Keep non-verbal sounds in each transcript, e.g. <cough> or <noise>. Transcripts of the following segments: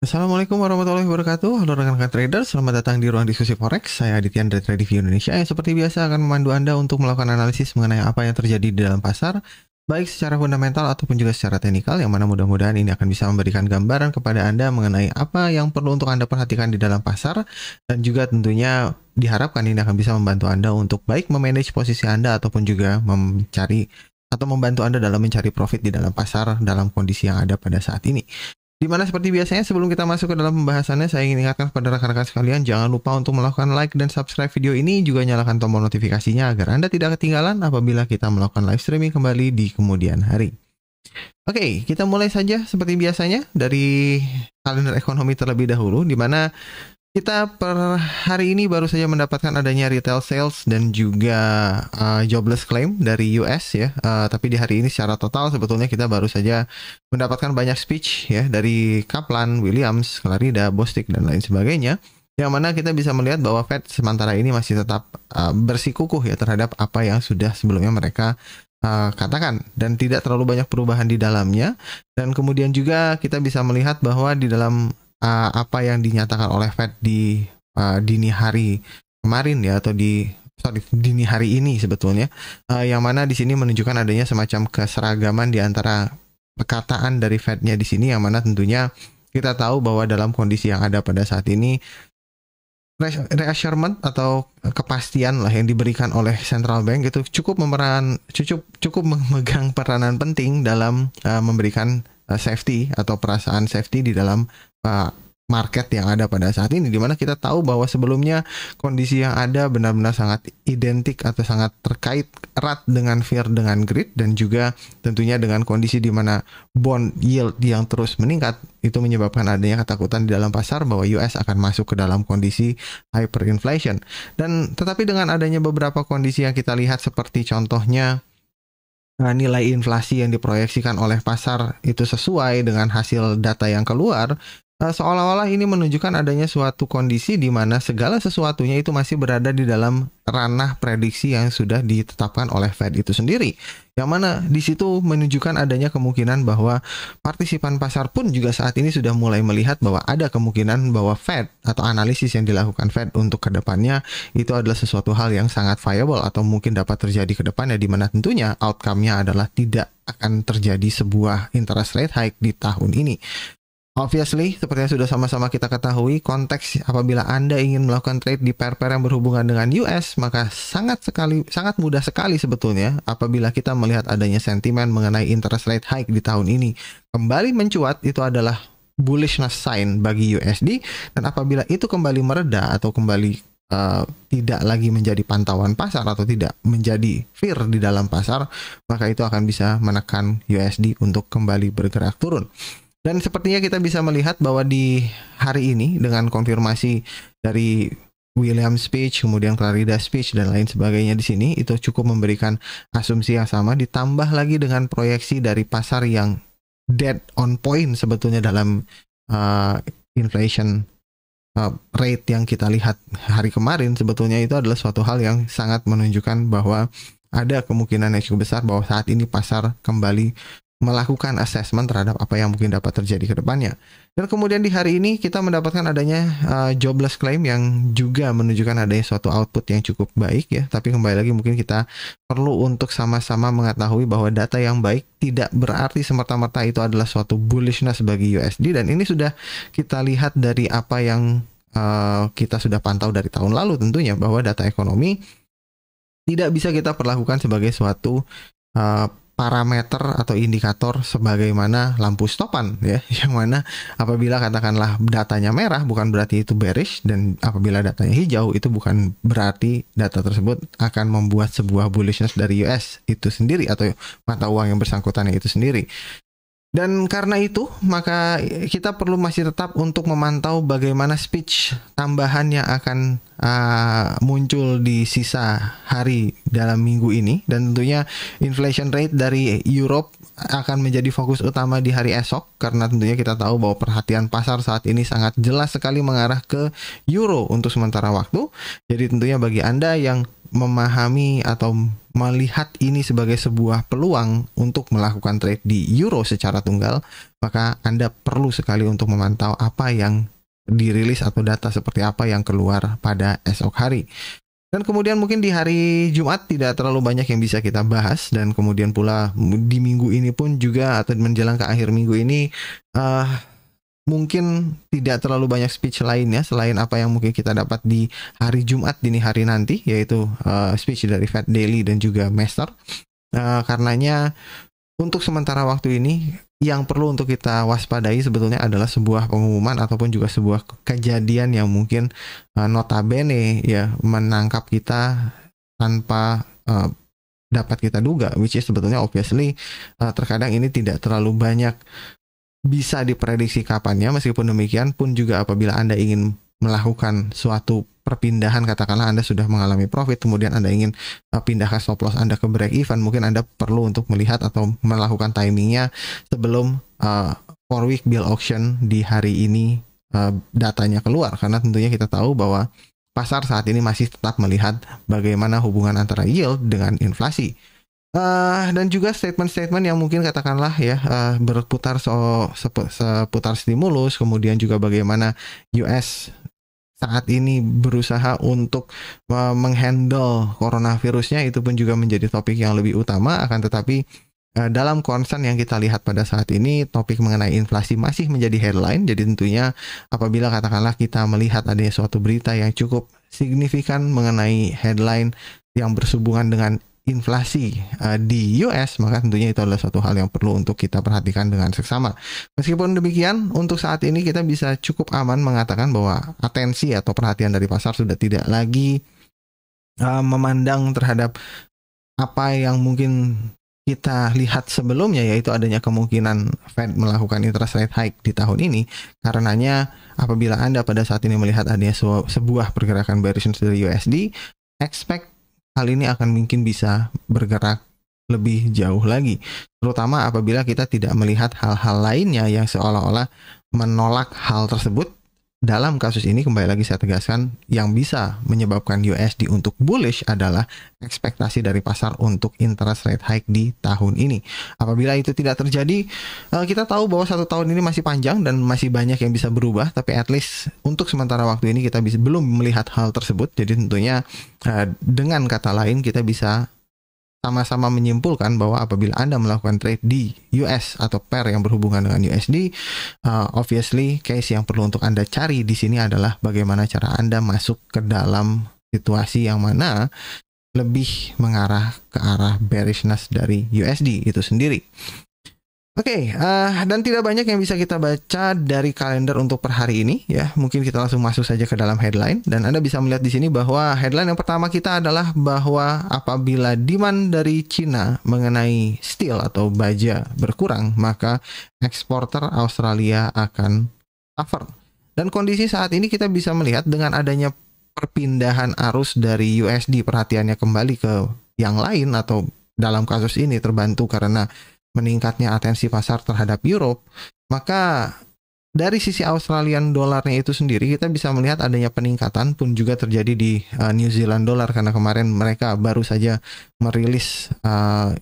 Assalamualaikum warahmatullahi wabarakatuh Halo rekan-rekan trader, selamat datang di ruang diskusi forex Saya Aditya dari Trading View Indonesia yang seperti biasa akan memandu Anda untuk melakukan analisis mengenai apa yang terjadi di dalam pasar Baik secara fundamental ataupun juga secara teknikal Yang mana mudah-mudahan ini akan bisa memberikan gambaran kepada Anda mengenai apa yang perlu untuk Anda perhatikan di dalam pasar Dan juga tentunya diharapkan ini akan bisa membantu Anda untuk baik memanage posisi Anda ataupun juga mencari atau membantu Anda dalam mencari profit di dalam pasar dalam kondisi yang ada pada saat ini. Dimana seperti biasanya sebelum kita masuk ke dalam pembahasannya saya ingin ingatkan kepada rekan-rekan sekalian jangan lupa untuk melakukan like dan subscribe video ini juga nyalakan tombol notifikasinya agar Anda tidak ketinggalan apabila kita melakukan live streaming kembali di kemudian hari. Oke, kita mulai saja seperti biasanya dari kalender ekonomi terlebih dahulu di mana kita per hari ini baru saja mendapatkan adanya retail sales dan juga uh, jobless claim dari US ya. Uh, tapi di hari ini secara total sebetulnya kita baru saja mendapatkan banyak speech ya dari Kaplan, Williams, Clarida, Bostic dan lain sebagainya. Yang mana kita bisa melihat bahwa Fed sementara ini masih tetap uh, bersikukuh ya terhadap apa yang sudah sebelumnya mereka uh, katakan dan tidak terlalu banyak perubahan di dalamnya dan kemudian juga kita bisa melihat bahwa di dalam uh, apa yang dinyatakan oleh Fed di uh, dini hari kemarin ya atau di sorry dini hari ini sebetulnya uh, yang mana di sini menunjukkan adanya semacam keseragaman di antara perkataan dari Fednya di sini yang mana tentunya kita tahu bahwa dalam kondisi yang ada pada saat ini reassurement atau kepastian lah yang diberikan oleh central bank itu cukup memeran cukup cukup memegang peranan penting dalam uh, memberikan Eh, safety atau perasaan safety di dalam uh, market yang ada pada saat ini dimana kita tahu bahwa sebelumnya kondisi yang ada benar-benar sangat identik atau sangat terkait erat dengan fear dengan greed dan juga tentunya dengan kondisi di mana bond yield yang terus meningkat itu menyebabkan adanya ketakutan di dalam pasar bahwa US akan masuk ke dalam kondisi hyperinflation dan tetapi dengan adanya beberapa kondisi yang kita lihat seperti contohnya Nah, nilai inflasi yang diproyeksikan oleh pasar itu sesuai dengan hasil data yang keluar, Eh, seolah-olah ini menunjukkan adanya suatu kondisi di mana segala sesuatunya itu masih berada di dalam ranah prediksi yang sudah ditetapkan oleh Fed itu sendiri. Yang mana di situ menunjukkan adanya kemungkinan bahwa partisipan pasar pun juga saat ini sudah mulai melihat bahwa ada kemungkinan bahwa Fed atau analisis yang dilakukan Fed untuk kedepannya itu adalah sesuatu hal yang sangat viable atau mungkin dapat terjadi ke depannya di mana tentunya outcome-nya adalah tidak akan terjadi sebuah interest rate hike di tahun ini. Obviously, seperti yang sudah sama-sama kita ketahui, konteks apabila Anda ingin melakukan trade di pair-pair yang berhubungan dengan US, maka sangat sekali sangat mudah sekali sebetulnya apabila kita melihat adanya sentimen mengenai interest rate hike di tahun ini. Kembali mencuat itu adalah bullishness sign bagi USD dan apabila itu kembali mereda atau kembali uh, tidak lagi menjadi pantauan pasar atau tidak menjadi fear di dalam pasar, maka itu akan bisa menekan USD untuk kembali bergerak turun. Dan sepertinya kita bisa melihat bahwa di hari ini dengan konfirmasi dari William Speech, kemudian Clarida Speech dan lain sebagainya di sini itu cukup memberikan asumsi yang sama ditambah lagi dengan proyeksi dari pasar yang dead on point sebetulnya dalam uh, inflation uh, rate yang kita lihat hari kemarin sebetulnya itu adalah suatu hal yang sangat menunjukkan bahwa ada kemungkinan yang cukup besar bahwa saat ini pasar kembali melakukan assessment terhadap apa yang mungkin dapat terjadi ke depannya. Dan kemudian di hari ini kita mendapatkan adanya uh, jobless claim yang juga menunjukkan adanya suatu output yang cukup baik ya. Tapi kembali lagi mungkin kita perlu untuk sama-sama mengetahui bahwa data yang baik tidak berarti semerta-merta itu adalah suatu bullishness bagi USD dan ini sudah kita lihat dari apa yang uh, kita sudah pantau dari tahun lalu tentunya bahwa data ekonomi tidak bisa kita perlakukan sebagai suatu uh, parameter atau indikator sebagaimana lampu stopan ya <laughs> yang mana apabila katakanlah datanya merah bukan berarti itu bearish dan apabila datanya hijau itu bukan berarti data tersebut akan membuat sebuah bullishness dari US itu sendiri atau mata uang yang bersangkutan itu sendiri dan karena itu, maka kita perlu masih tetap untuk memantau bagaimana speech tambahan yang akan uh, muncul di sisa hari dalam minggu ini. Dan tentunya inflation rate dari Europe akan menjadi fokus utama di hari esok karena tentunya kita tahu bahwa perhatian pasar saat ini sangat jelas sekali mengarah ke euro untuk sementara waktu. Jadi tentunya bagi Anda yang memahami atau melihat ini sebagai sebuah peluang untuk melakukan trade di euro secara tunggal, maka Anda perlu sekali untuk memantau apa yang dirilis atau data seperti apa yang keluar pada esok hari. Dan kemudian mungkin di hari Jumat tidak terlalu banyak yang bisa kita bahas dan kemudian pula di minggu ini pun juga atau menjelang ke akhir minggu ini uh, mungkin tidak terlalu banyak speech lainnya selain apa yang mungkin kita dapat di hari Jumat dini hari nanti yaitu uh, speech dari Fed Daily dan juga Master. Uh, karenanya untuk sementara waktu ini yang perlu untuk kita waspadai sebetulnya adalah sebuah pengumuman ataupun juga sebuah kejadian yang mungkin uh, notabene ya menangkap kita tanpa uh, dapat kita duga which is sebetulnya obviously uh, terkadang ini tidak terlalu banyak bisa diprediksi kapannya meskipun demikian pun juga apabila Anda ingin melakukan suatu perpindahan katakanlah Anda sudah mengalami profit kemudian Anda ingin pindahkan eh, pindah ke stop loss Anda ke break even mungkin Anda perlu untuk melihat atau melakukan timingnya sebelum uh, four week bill auction di hari ini uh, datanya keluar karena tentunya kita tahu bahwa pasar saat ini masih tetap melihat bagaimana hubungan antara yield dengan inflasi Uh, dan juga statement-statement yang mungkin katakanlah ya uh, berputar so, sepu, seputar stimulus, kemudian juga bagaimana US saat ini berusaha untuk uh, menghandle coronavirusnya itu pun juga menjadi topik yang lebih utama. Akan tetapi uh, dalam concern yang kita lihat pada saat ini topik mengenai inflasi masih menjadi headline. Jadi tentunya apabila katakanlah kita melihat ada suatu berita yang cukup signifikan mengenai headline yang bersubungan dengan inflasi uh, di US, maka tentunya itu adalah suatu hal yang perlu untuk kita perhatikan dengan seksama. Meskipun demikian, untuk saat ini kita bisa cukup aman mengatakan bahwa atensi atau perhatian dari pasar sudah tidak lagi uh, memandang terhadap apa yang mungkin kita lihat sebelumnya yaitu adanya kemungkinan Fed melakukan interest rate hike di tahun ini. Karenanya apabila Anda pada saat ini melihat adanya sebuah pergerakan bearish dari USD, expect hal ini akan mungkin bisa bergerak lebih jauh lagi, terutama apabila kita tidak melihat hal-hal lainnya yang seolah-olah menolak hal tersebut dalam kasus ini kembali lagi saya tegaskan yang bisa menyebabkan USD untuk bullish adalah ekspektasi dari pasar untuk interest rate hike di tahun ini. Apabila itu tidak terjadi, eh, kita tahu bahwa satu tahun ini masih panjang dan masih banyak yang bisa berubah. Tapi at least untuk sementara waktu ini kita bisa belum melihat hal tersebut. Jadi tentunya eh, dengan kata lain kita bisa sama-sama menyimpulkan bahwa apabila Anda melakukan trade di US atau pair yang berhubungan dengan USD, uh, obviously case yang perlu untuk Anda cari di sini adalah bagaimana cara Anda masuk ke dalam situasi yang mana lebih mengarah ke arah bearishness dari USD itu sendiri. Oke, okay, uh, eh, dan tidak banyak yang bisa kita baca dari kalender untuk per hari ini ya. Mungkin kita langsung masuk saja ke dalam headline dan Anda bisa melihat di sini bahwa headline yang pertama kita adalah bahwa apabila demand dari Cina mengenai steel atau baja berkurang, maka eksporter Australia akan suffer. Dan kondisi saat ini kita bisa melihat dengan adanya perpindahan arus dari USD perhatiannya kembali ke yang lain atau dalam kasus ini terbantu karena meningkatnya atensi pasar terhadap Europe, maka dari sisi Australian dolarnya itu sendiri kita bisa melihat adanya peningkatan pun juga terjadi di uh, New Zealand dollar karena kemarin mereka baru saja merilis uh,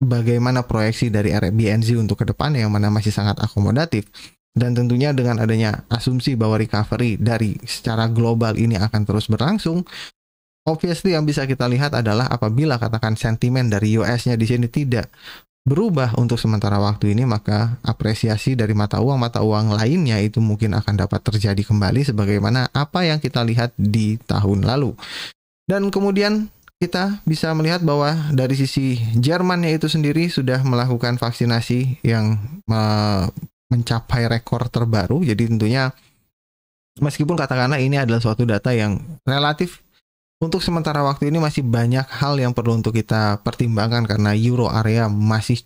bagaimana proyeksi dari RBNZ untuk ke depannya yang mana masih sangat akomodatif dan tentunya dengan adanya asumsi bahwa recovery dari secara global ini akan terus berlangsung obviously yang bisa kita lihat adalah apabila katakan sentimen dari US-nya di sini tidak berubah untuk sementara waktu ini maka apresiasi dari mata uang mata uang lainnya itu mungkin akan dapat terjadi kembali sebagaimana apa yang kita lihat di tahun lalu. Dan kemudian kita bisa melihat bahwa dari sisi Jermannya itu sendiri sudah melakukan vaksinasi yang mencapai rekor terbaru. Jadi tentunya meskipun katakanlah ini adalah suatu data yang relatif untuk sementara waktu ini masih banyak hal yang perlu untuk kita pertimbangkan karena euro area masih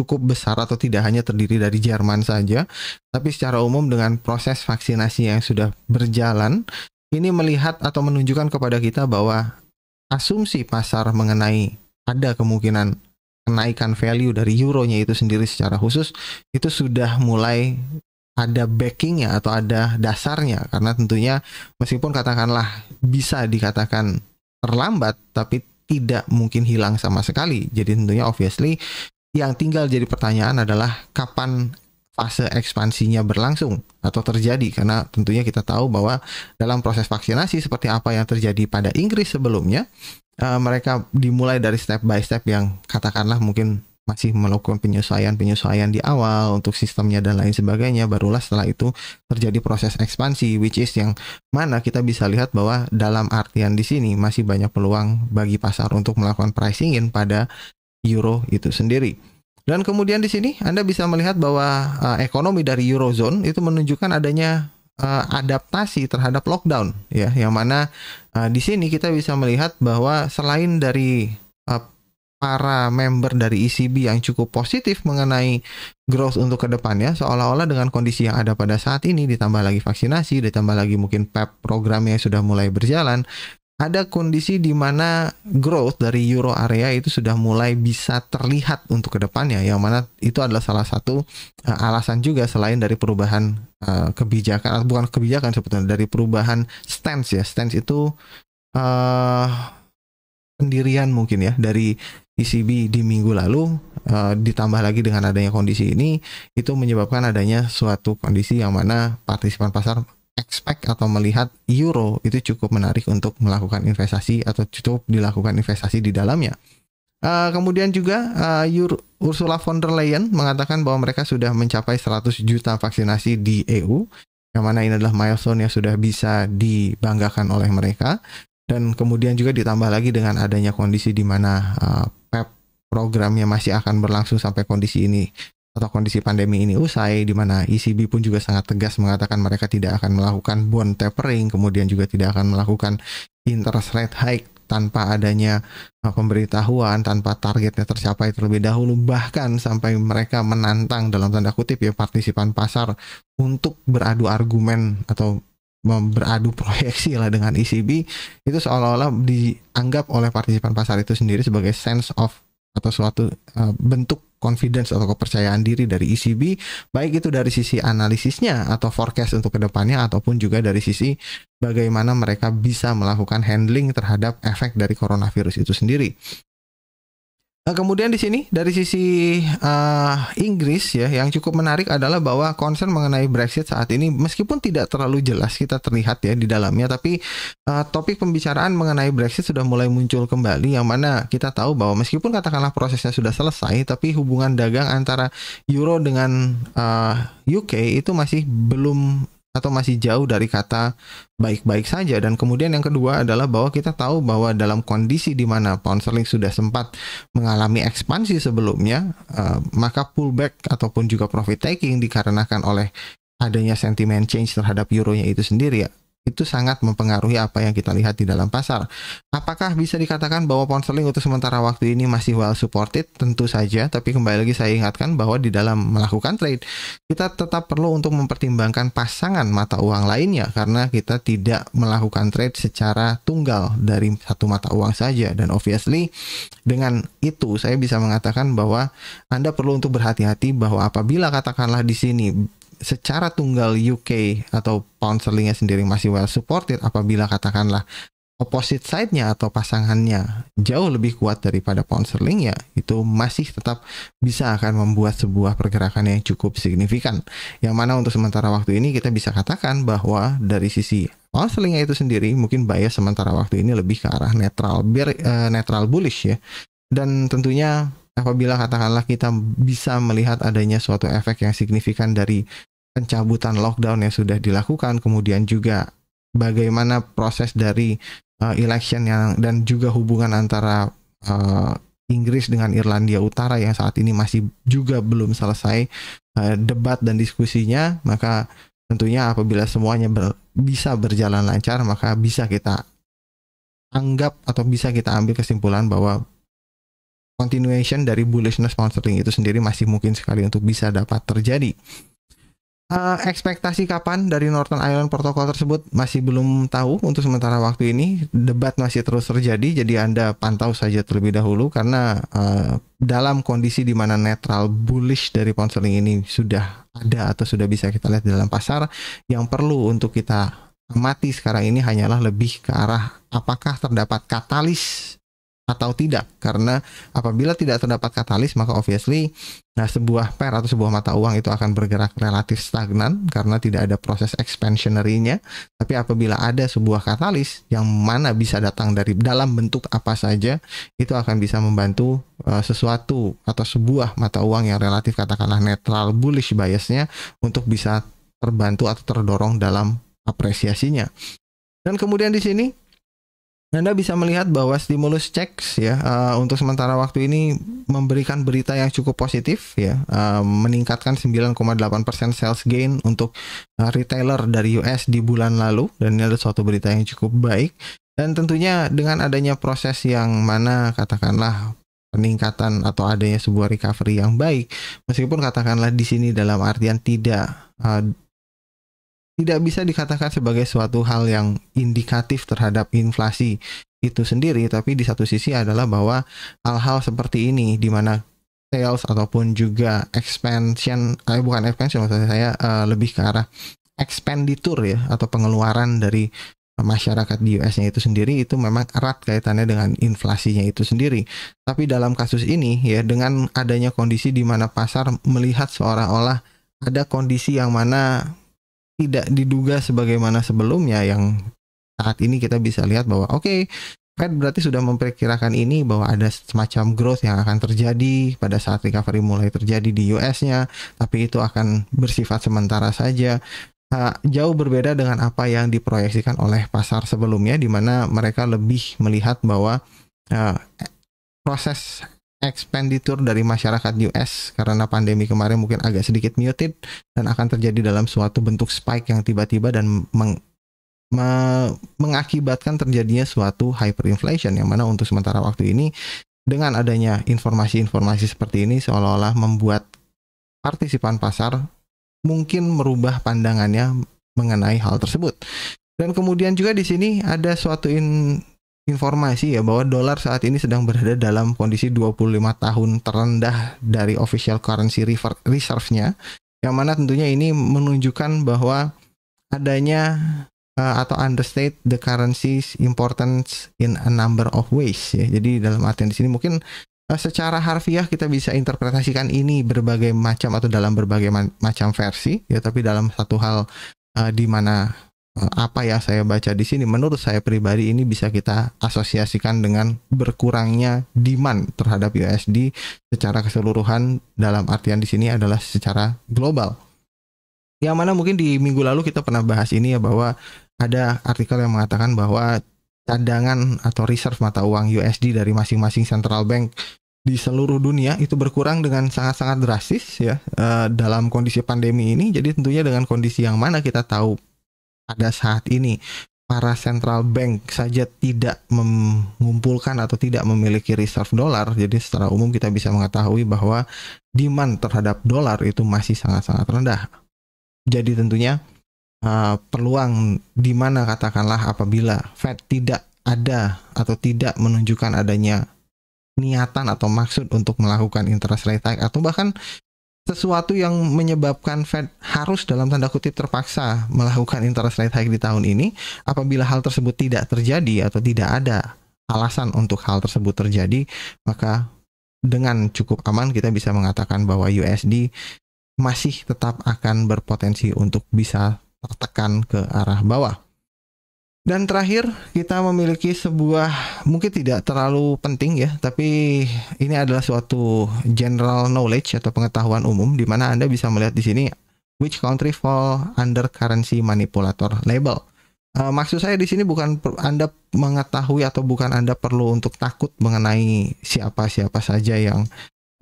cukup besar atau tidak hanya terdiri dari Jerman saja, tapi secara umum dengan proses vaksinasi yang sudah berjalan, ini melihat atau menunjukkan kepada kita bahwa asumsi pasar mengenai ada kemungkinan kenaikan value dari euronya itu sendiri secara khusus itu sudah mulai ada backingnya atau ada dasarnya karena tentunya meskipun katakanlah bisa dikatakan terlambat tapi tidak mungkin hilang sama sekali jadi tentunya obviously yang tinggal jadi pertanyaan adalah kapan fase ekspansinya berlangsung atau terjadi karena tentunya kita tahu bahwa dalam proses vaksinasi seperti apa yang terjadi pada Inggris sebelumnya eh, mereka dimulai dari step by step yang katakanlah mungkin masih melakukan penyesuaian-penyesuaian di awal untuk sistemnya dan lain sebagainya barulah setelah itu terjadi proses ekspansi which is yang mana kita bisa lihat bahwa dalam artian di sini masih banyak peluang bagi pasar untuk melakukan pricing in pada euro itu sendiri. Dan kemudian di sini Anda bisa melihat bahwa uh, ekonomi dari eurozone itu menunjukkan adanya uh, adaptasi terhadap lockdown ya yang mana uh, di sini kita bisa melihat bahwa selain dari uh, para member dari ECB yang cukup positif mengenai growth untuk kedepannya seolah-olah dengan kondisi yang ada pada saat ini ditambah lagi vaksinasi ditambah lagi mungkin PEP e programnya sudah mulai berjalan ada kondisi di mana growth dari euro area itu sudah mulai bisa terlihat untuk kedepannya, yang mana itu adalah salah satu eh, alasan juga selain dari perubahan uh, kebijakan, bukan kebijakan sebetulnya dari perubahan stance ya, stance itu uh, pendirian mungkin ya dari ECB di minggu lalu uh, ditambah lagi dengan adanya kondisi ini itu menyebabkan adanya suatu kondisi yang mana partisipan pasar expect atau melihat euro itu cukup menarik untuk melakukan investasi atau cukup dilakukan investasi di dalamnya. Uh, kemudian juga uh, Ursula von der Leyen mengatakan bahwa mereka sudah mencapai 100 juta vaksinasi di EU, yang mana ini adalah milestone yang sudah bisa dibanggakan oleh mereka dan kemudian juga ditambah lagi dengan adanya kondisi di mana uh, eh, PEP programnya masih akan berlangsung sampai kondisi ini atau kondisi pandemi ini usai di mana ECB pun juga sangat tegas mengatakan mereka tidak akan melakukan bond tapering kemudian juga tidak akan melakukan interest rate hike tanpa adanya eh, pemberitahuan, tanpa targetnya tercapai terlebih dahulu, bahkan sampai mereka menantang dalam tanda kutip ya partisipan pasar untuk beradu argumen atau beradu proyeksi lah dengan ECB itu seolah-olah dianggap oleh partisipan pasar itu sendiri sebagai sense of atau suatu uh, bentuk confidence atau kepercayaan diri dari ECB baik itu dari sisi analisisnya atau forecast untuk kedepannya ataupun juga dari sisi bagaimana mereka bisa melakukan handling terhadap efek dari coronavirus itu sendiri Nah, kemudian di sini dari sisi uh, Inggris ya yang cukup menarik adalah bahwa concern mengenai Brexit saat ini meskipun tidak terlalu jelas kita terlihat ya di dalamnya tapi uh, topik pembicaraan mengenai Brexit sudah mulai muncul kembali yang mana kita tahu bahwa meskipun katakanlah prosesnya sudah selesai tapi hubungan dagang antara euro dengan uh, eh, UK itu masih belum atau masih jauh dari kata baik-baik saja dan kemudian yang kedua adalah bahwa kita tahu bahwa dalam kondisi di mana pound sterling sudah sempat mengalami ekspansi sebelumnya uh, maka pullback ataupun juga profit taking dikarenakan oleh adanya sentimen change terhadap euronya itu sendiri ya itu sangat mempengaruhi apa yang kita lihat di dalam pasar. Apakah bisa dikatakan bahwa pound sterling untuk sementara waktu ini masih well supported? Tentu saja, tapi kembali lagi saya ingatkan bahwa di dalam melakukan trade, kita tetap perlu untuk mempertimbangkan pasangan mata uang lainnya karena kita tidak melakukan trade secara tunggal dari satu mata uang saja dan obviously dengan itu saya bisa mengatakan bahwa Anda perlu untuk berhati-hati bahwa apabila katakanlah di sini secara tunggal UK atau pound sterlingnya sendiri masih well supported apabila katakanlah opposite side-nya atau pasangannya jauh lebih kuat daripada pound sterling ya itu masih tetap bisa akan membuat sebuah pergerakan yang cukup signifikan yang mana untuk sementara waktu ini kita bisa katakan bahwa dari sisi pound sterlingnya itu sendiri mungkin bias sementara waktu ini lebih ke arah netral biar uh, eh, netral bullish ya dan tentunya apabila katakanlah kita bisa melihat adanya suatu efek yang signifikan dari pencabutan lockdown yang sudah dilakukan, kemudian juga bagaimana proses dari uh, election yang dan juga hubungan antara uh, Inggris dengan Irlandia Utara yang saat ini masih juga belum selesai uh, debat dan diskusinya, maka tentunya apabila semuanya ber, bisa berjalan lancar, maka bisa kita anggap atau bisa kita ambil kesimpulan bahwa continuation dari bullishness sponsoring itu sendiri masih mungkin sekali untuk bisa dapat terjadi. Uh, ekspektasi kapan dari Northern Ireland Protocol tersebut masih belum tahu untuk sementara waktu ini debat masih terus terjadi jadi Anda pantau saja terlebih dahulu karena uh, dalam kondisi di mana netral bullish dari ponseling ini sudah ada atau sudah bisa kita lihat dalam pasar yang perlu untuk kita amati sekarang ini hanyalah lebih ke arah apakah terdapat katalis atau tidak karena apabila tidak terdapat katalis maka obviously nah sebuah pair atau sebuah mata uang itu akan bergerak relatif stagnan karena tidak ada proses expansionary-nya tapi apabila ada sebuah katalis yang mana bisa datang dari dalam bentuk apa saja itu akan bisa membantu uh, sesuatu atau sebuah mata uang yang relatif katakanlah netral bullish biasnya untuk bisa terbantu atau terdorong dalam apresiasinya dan kemudian di sini anda bisa melihat bahwa stimulus checks ya uh, untuk sementara waktu ini memberikan berita yang cukup positif ya uh, meningkatkan 9,8% persen sales gain untuk uh, retailer dari US di bulan lalu dan ini adalah suatu berita yang cukup baik dan tentunya dengan adanya proses yang mana katakanlah peningkatan atau adanya sebuah recovery yang baik meskipun katakanlah di sini dalam artian tidak uh, tidak bisa dikatakan sebagai suatu hal yang indikatif terhadap inflasi itu sendiri tapi di satu sisi adalah bahwa hal-hal seperti ini di mana sales ataupun juga expansion eh, bukan expansion maksud saya uh, lebih ke arah expenditure ya atau pengeluaran dari masyarakat di US-nya itu sendiri itu memang erat kaitannya dengan inflasinya itu sendiri. Tapi dalam kasus ini ya dengan adanya kondisi di mana pasar melihat seolah-olah ada kondisi yang mana tidak diduga sebagaimana sebelumnya yang saat ini kita bisa lihat bahwa oke okay, Fed berarti sudah memperkirakan ini bahwa ada semacam growth yang akan terjadi pada saat recovery mulai terjadi di US-nya, tapi itu akan bersifat sementara saja. jauh berbeda dengan apa yang diproyeksikan oleh pasar sebelumnya, di mana mereka lebih melihat bahwa uh, proses expenditure dari masyarakat US karena pandemi kemarin mungkin agak sedikit muted dan akan terjadi dalam suatu bentuk spike yang tiba-tiba dan meng mengakibatkan terjadinya suatu hyperinflation yang mana untuk sementara waktu ini dengan adanya informasi-informasi seperti ini seolah-olah membuat partisipan pasar mungkin merubah pandangannya mengenai hal tersebut. Dan kemudian juga di sini ada suatu in informasi ya bahwa dolar saat ini sedang berada dalam kondisi 25 tahun terendah dari official currency reserve-nya yang mana tentunya ini menunjukkan bahwa adanya uh, atau understate the currency's importance in a number of ways ya. Jadi dalam artian di sini mungkin uh, secara harfiah kita bisa interpretasikan ini berbagai macam atau dalam berbagai macam versi ya tapi dalam satu hal uh, di mana Eh, apa ya saya baca di sini menurut saya pribadi ini bisa kita asosiasikan dengan berkurangnya demand terhadap USD secara keseluruhan dalam artian di sini adalah secara global. Yang mana mungkin di minggu lalu kita pernah bahas ini ya bahwa ada artikel yang mengatakan bahwa cadangan atau reserve mata uang USD dari masing-masing central bank di seluruh dunia itu berkurang dengan sangat-sangat drastis ya eh, dalam kondisi pandemi ini. Jadi tentunya dengan kondisi yang mana kita tahu pada saat ini para central bank saja tidak mengumpulkan atau tidak memiliki reserve dolar, jadi secara umum kita bisa mengetahui bahwa demand terhadap dolar itu masih sangat-sangat rendah. Jadi tentunya uh, peluang di mana katakanlah apabila Fed tidak ada atau tidak menunjukkan adanya niatan atau maksud untuk melakukan interest rate hike atau bahkan sesuatu yang menyebabkan Fed harus dalam tanda kutip terpaksa melakukan interest rate hike di tahun ini apabila hal tersebut tidak terjadi atau tidak ada alasan untuk hal tersebut terjadi maka dengan cukup aman kita bisa mengatakan bahwa USD masih tetap akan berpotensi untuk bisa tertekan ke arah bawah. Dan terakhir kita memiliki sebuah mungkin tidak terlalu penting ya, tapi ini adalah suatu general knowledge atau pengetahuan umum di mana Anda bisa melihat di sini which country fall under currency manipulator label. Uh, maksud saya di sini bukan per, Anda mengetahui atau bukan Anda perlu untuk takut mengenai siapa-siapa saja yang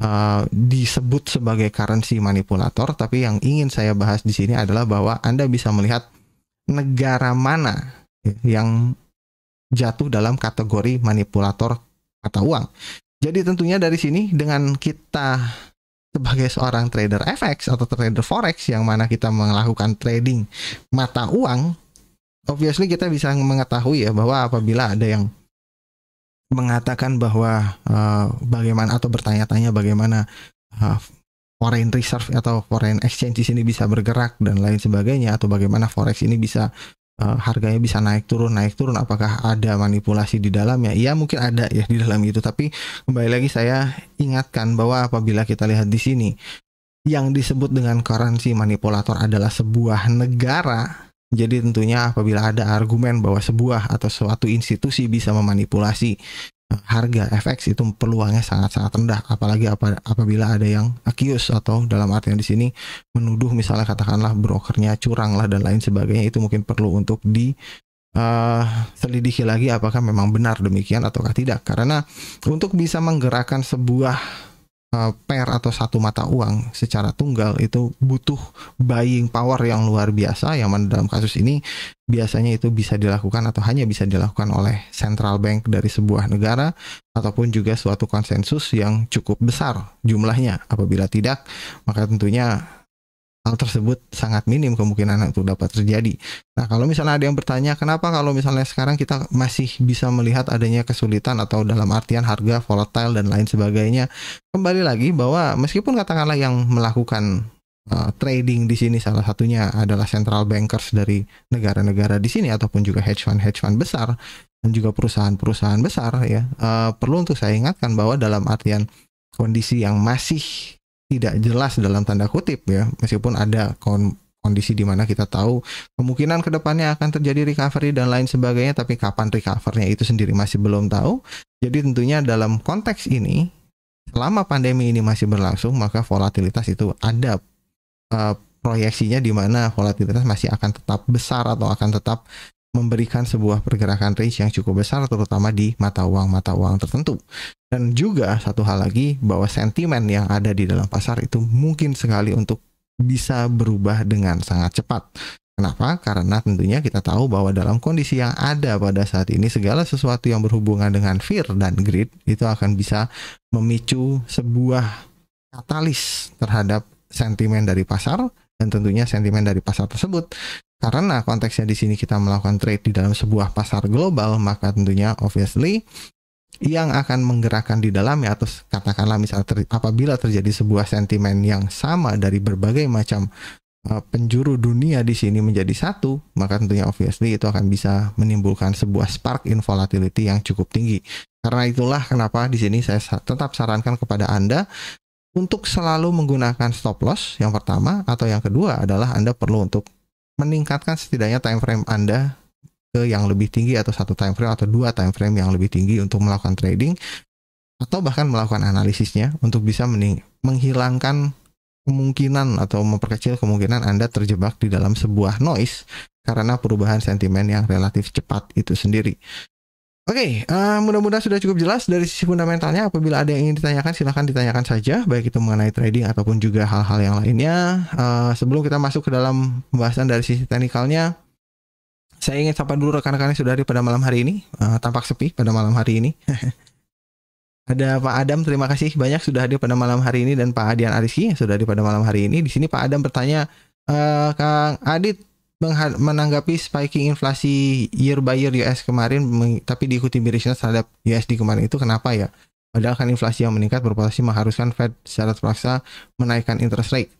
uh, disebut sebagai currency manipulator, tapi yang ingin saya bahas di sini adalah bahwa Anda bisa melihat negara mana yang jatuh dalam kategori manipulator mata uang. Jadi tentunya dari sini dengan kita sebagai seorang trader FX atau trader forex yang mana kita melakukan trading mata uang, obviously kita bisa mengetahui ya bahwa apabila ada yang mengatakan bahwa uh, bagaimana atau bertanya-tanya bagaimana uh, foreign reserve atau foreign exchange di sini bisa bergerak dan lain sebagainya atau bagaimana forex ini bisa Eh, harganya bisa naik turun naik turun apakah ada manipulasi di dalamnya ya mungkin ada ya di dalam itu tapi kembali lagi saya ingatkan bahwa apabila kita lihat di sini yang disebut dengan currency manipulator adalah sebuah negara jadi tentunya apabila ada argumen bahwa sebuah atau suatu institusi bisa memanipulasi harga FX itu peluangnya sangat-sangat rendah apalagi apa, apabila ada yang akius atau dalam artian di sini menuduh misalnya katakanlah brokernya curang lah dan lain sebagainya itu mungkin perlu untuk di uh, selidiki lagi apakah memang benar demikian ataukah tidak karena untuk bisa menggerakkan sebuah uh, eh, pair atau satu mata uang secara tunggal itu butuh buying power yang luar biasa yang mana dalam kasus ini biasanya itu bisa dilakukan atau hanya bisa dilakukan oleh central bank dari sebuah negara ataupun juga suatu konsensus yang cukup besar jumlahnya apabila tidak maka tentunya hal tersebut sangat minim kemungkinan untuk dapat terjadi. Nah, kalau misalnya ada yang bertanya, kenapa kalau misalnya sekarang kita masih bisa melihat adanya kesulitan atau dalam artian harga volatile dan lain sebagainya? Kembali lagi bahwa meskipun katakanlah yang melakukan uh, trading di sini salah satunya adalah central bankers dari negara-negara di sini ataupun juga hedge fund hedge fund besar dan juga perusahaan-perusahaan besar ya uh, perlu untuk saya ingatkan bahwa dalam artian kondisi yang masih tidak jelas dalam tanda kutip ya meskipun ada kon kondisi di mana kita tahu kemungkinan kedepannya akan terjadi recovery dan lain sebagainya tapi kapan recovernya itu sendiri masih belum tahu jadi tentunya dalam konteks ini selama pandemi ini masih berlangsung maka volatilitas itu ada uh, proyeksinya di mana volatilitas masih akan tetap besar atau akan tetap memberikan sebuah pergerakan range yang cukup besar terutama di mata uang mata uang tertentu. Dan juga satu hal lagi bahwa sentimen yang ada di dalam pasar itu mungkin sekali untuk bisa berubah dengan sangat cepat. Kenapa? Karena tentunya kita tahu bahwa dalam kondisi yang ada pada saat ini segala sesuatu yang berhubungan dengan fear dan greed itu akan bisa memicu sebuah katalis terhadap sentimen dari pasar dan tentunya sentimen dari pasar tersebut karena konteksnya di sini kita melakukan trade di dalam sebuah pasar global, maka tentunya obviously yang akan menggerakkan di dalamnya atau katakanlah misalnya ter, apabila terjadi sebuah sentimen yang sama dari berbagai macam uh, penjuru dunia di sini menjadi satu, maka tentunya obviously itu akan bisa menimbulkan sebuah spark in volatility yang cukup tinggi. Karena itulah kenapa di sini saya tetap sarankan kepada Anda untuk selalu menggunakan stop loss yang pertama atau yang kedua adalah Anda perlu untuk meningkatkan setidaknya time frame Anda ke yang lebih tinggi atau satu time frame atau dua time frame yang lebih tinggi untuk melakukan trading atau bahkan melakukan analisisnya untuk bisa menghilangkan kemungkinan atau memperkecil kemungkinan Anda terjebak di dalam sebuah noise karena perubahan sentimen yang relatif cepat itu sendiri. Oke, okay, uh, eh, mudah-mudahan sudah cukup jelas dari sisi fundamentalnya. Apabila ada yang ingin ditanyakan, silahkan ditanyakan saja, baik itu mengenai trading ataupun juga hal-hal yang lainnya. Uh, sebelum kita masuk ke dalam pembahasan dari sisi teknikalnya, saya ingin sapa dulu rekan-rekan yang sudah ada pada malam hari ini. Uh, tampak sepi pada malam hari ini. <laughs> ada Pak Adam, terima kasih banyak sudah hadir pada malam hari ini dan Pak Adian Ariski sudah hadir pada malam hari ini. Di sini Pak Adam bertanya, uh, Kang Adit, menanggapi spiking inflasi year by year US kemarin tapi diikuti bearishness terhadap USD kemarin itu kenapa ya? Padahal kan inflasi yang meningkat berpotensi mengharuskan Fed secara terpaksa menaikkan interest rate.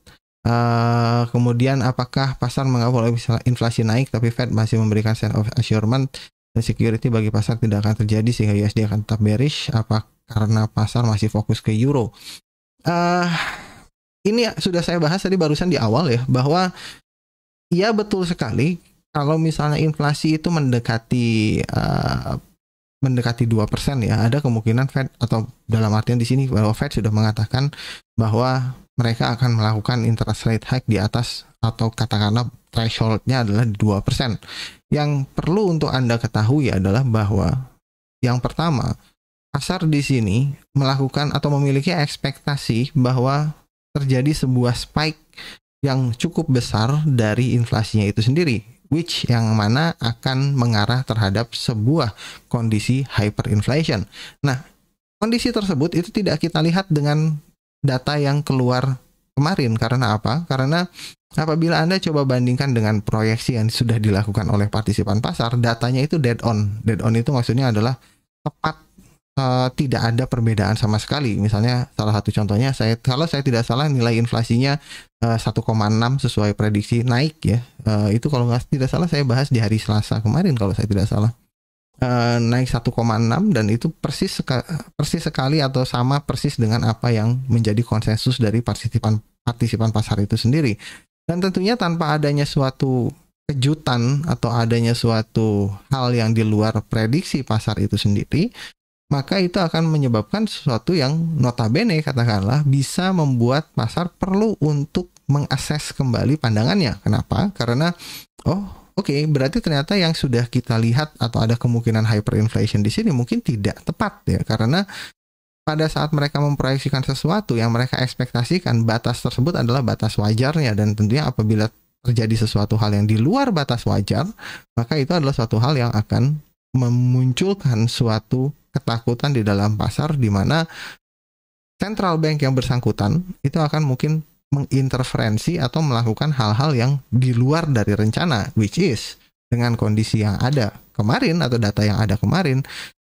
Uh, kemudian apakah pasar mengawal inflasi naik tapi Fed masih memberikan sign of assurance dan security bagi pasar tidak akan terjadi sehingga USD akan tetap bearish apa karena pasar masih fokus ke euro. Uh, ini sudah saya bahas tadi barusan di awal ya bahwa Iya betul sekali. Kalau misalnya inflasi itu mendekati uh, mendekati dua persen ya, ada kemungkinan Fed atau dalam artian di sini bahwa Fed sudah mengatakan bahwa mereka akan melakukan interest rate hike di atas atau katakanlah thresholdnya adalah dua persen. Yang perlu untuk Anda ketahui adalah bahwa yang pertama, pasar di sini melakukan atau memiliki ekspektasi bahwa terjadi sebuah spike yang cukup besar dari inflasinya itu sendiri which yang mana akan mengarah terhadap sebuah kondisi hyperinflation. Nah, kondisi tersebut itu tidak kita lihat dengan data yang keluar kemarin karena apa? Karena apabila Anda coba bandingkan dengan proyeksi yang sudah dilakukan oleh partisipan pasar, datanya itu dead on. Dead on itu maksudnya adalah tepat uh, tidak ada perbedaan sama sekali. Misalnya salah satu contohnya saya kalau saya tidak salah nilai inflasinya uh, eh, 1,6 sesuai prediksi naik ya. Uh, itu kalau nggak tidak salah saya bahas di hari Selasa kemarin kalau saya tidak salah. Uh, naik 1,6 dan itu persis seka, persis sekali atau sama persis dengan apa yang menjadi konsensus dari partisipan partisipan pasar itu sendiri. Dan tentunya tanpa adanya suatu kejutan atau adanya suatu hal yang di luar prediksi pasar itu sendiri, maka itu akan menyebabkan sesuatu yang notabene katakanlah bisa membuat pasar perlu untuk mengakses kembali pandangannya. Kenapa? Karena oh oke okay, berarti ternyata yang sudah kita lihat atau ada kemungkinan hyperinflation di sini mungkin tidak tepat ya karena pada saat mereka memproyeksikan sesuatu yang mereka ekspektasikan batas tersebut adalah batas wajarnya dan tentunya apabila terjadi sesuatu hal yang di luar batas wajar maka itu adalah suatu hal yang akan memunculkan suatu ketakutan di dalam pasar di mana central bank yang bersangkutan itu akan mungkin menginterferensi atau melakukan hal-hal yang di luar dari rencana which is dengan kondisi yang ada kemarin atau data yang ada kemarin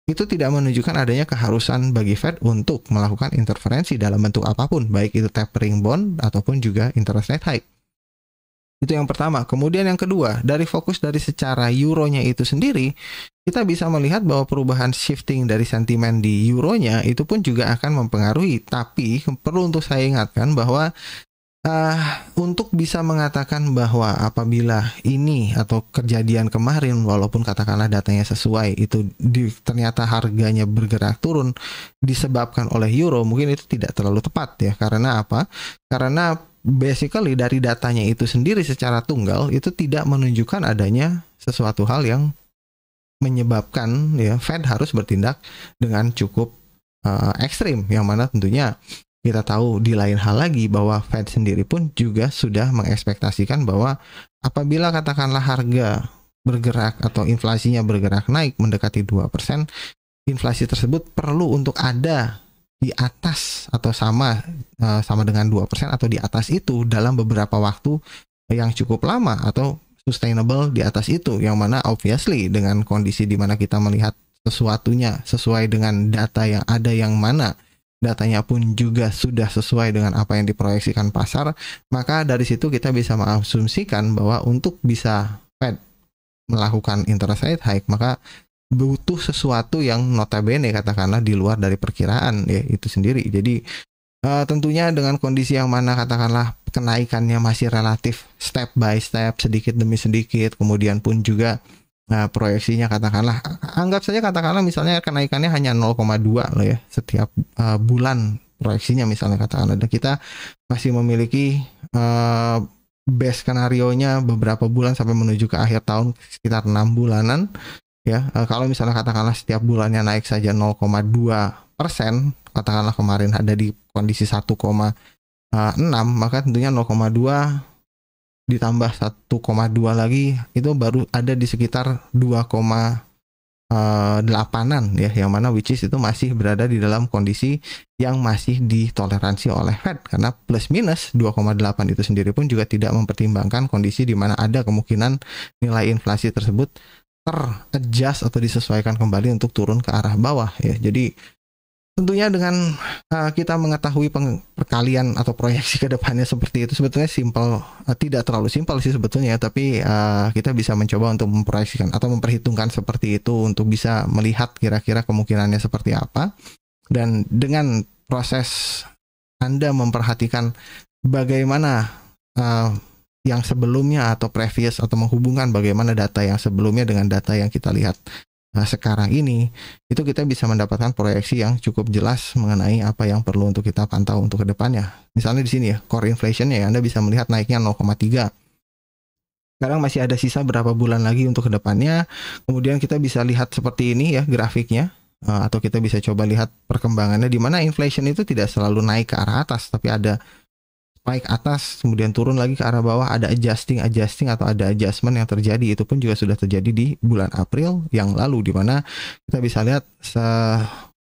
itu tidak menunjukkan adanya keharusan bagi Fed untuk melakukan interferensi dalam bentuk apapun baik itu tapering bond ataupun juga interest rate hike. Itu yang pertama. Kemudian yang kedua, dari fokus dari secara euronya itu sendiri, kita bisa melihat bahwa perubahan shifting dari sentimen di euronya itu pun juga akan mempengaruhi. Tapi perlu untuk saya ingatkan bahwa uh, untuk bisa mengatakan bahwa apabila ini atau kejadian kemarin, walaupun katakanlah datanya sesuai, itu di, ternyata harganya bergerak turun disebabkan oleh euro, mungkin itu tidak terlalu tepat ya. Karena apa? Karena basically dari datanya itu sendiri secara tunggal itu tidak menunjukkan adanya sesuatu hal yang menyebabkan ya Fed harus bertindak dengan cukup uh, ekstrim yang mana tentunya kita tahu di lain hal lagi bahwa Fed sendiri pun juga sudah mengekspektasikan bahwa apabila katakanlah harga bergerak atau inflasinya bergerak naik mendekati 2%, inflasi tersebut perlu untuk ada di atas atau sama eh, sama dengan 2% atau di atas itu dalam beberapa waktu yang cukup lama atau sustainable di atas itu yang mana obviously dengan kondisi di mana kita melihat sesuatunya sesuai dengan data yang ada yang mana datanya pun juga sudah sesuai dengan apa yang diproyeksikan pasar maka dari situ kita bisa mengasumsikan bahwa untuk bisa Fed melakukan interest rate hike maka butuh sesuatu yang notabene katakanlah di luar dari perkiraan ya itu sendiri jadi Uh, tentunya dengan kondisi yang mana katakanlah kenaikannya masih relatif step by step sedikit demi sedikit kemudian pun juga uh, proyeksinya katakanlah anggap saja katakanlah misalnya kenaikannya hanya 0,2 loh ya setiap uh, bulan proyeksinya misalnya katakanlah dan kita masih memiliki uh, base skenario nya beberapa bulan sampai menuju ke akhir tahun sekitar enam bulanan ya eh, kalau misalnya katakanlah setiap bulannya naik saja 0,2 persen katakanlah kemarin ada di kondisi 1,6 maka tentunya 0,2 ditambah 1,2 lagi itu baru ada di sekitar 2,8an ya yang mana which is itu masih berada di dalam kondisi yang masih ditoleransi oleh Fed karena plus minus 2,8 itu sendiri pun juga tidak mempertimbangkan kondisi di mana ada kemungkinan nilai inflasi tersebut teradjust atau disesuaikan kembali untuk turun ke arah bawah ya. Jadi tentunya dengan uh, kita mengetahui perkalian atau proyeksi ke depannya seperti itu sebetulnya simpel uh, tidak terlalu simpel sih sebetulnya ya, tapi uh, kita bisa mencoba untuk memproyeksikan atau memperhitungkan seperti itu untuk bisa melihat kira-kira kemungkinannya seperti apa dan dengan proses Anda memperhatikan bagaimana uh, yang sebelumnya atau previous atau menghubungkan bagaimana data yang sebelumnya dengan data yang kita lihat nah, sekarang ini itu kita bisa mendapatkan proyeksi yang cukup jelas mengenai apa yang perlu untuk kita pantau untuk kedepannya misalnya di sini ya core inflationnya ya Anda bisa melihat naiknya 0,3 sekarang masih ada sisa berapa bulan lagi untuk kedepannya kemudian kita bisa lihat seperti ini ya grafiknya eh, atau kita bisa coba lihat perkembangannya di mana inflation itu tidak selalu naik ke arah atas tapi ada spike atas kemudian turun lagi ke arah bawah ada adjusting adjusting atau ada adjustment yang terjadi itu pun juga sudah terjadi di bulan April yang lalu di mana kita bisa lihat se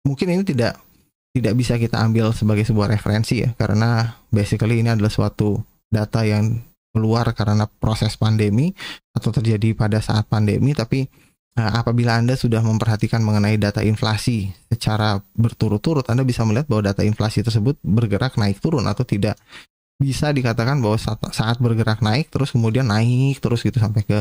mungkin ini tidak tidak bisa kita ambil sebagai sebuah referensi ya karena basically ini adalah suatu data yang keluar karena proses pandemi atau terjadi pada saat pandemi tapi eh, apabila Anda sudah memperhatikan mengenai data inflasi secara berturut-turut, Anda bisa melihat bahwa data inflasi tersebut bergerak naik turun atau tidak bisa dikatakan bahwa saat, saat bergerak naik terus kemudian naik terus gitu sampai ke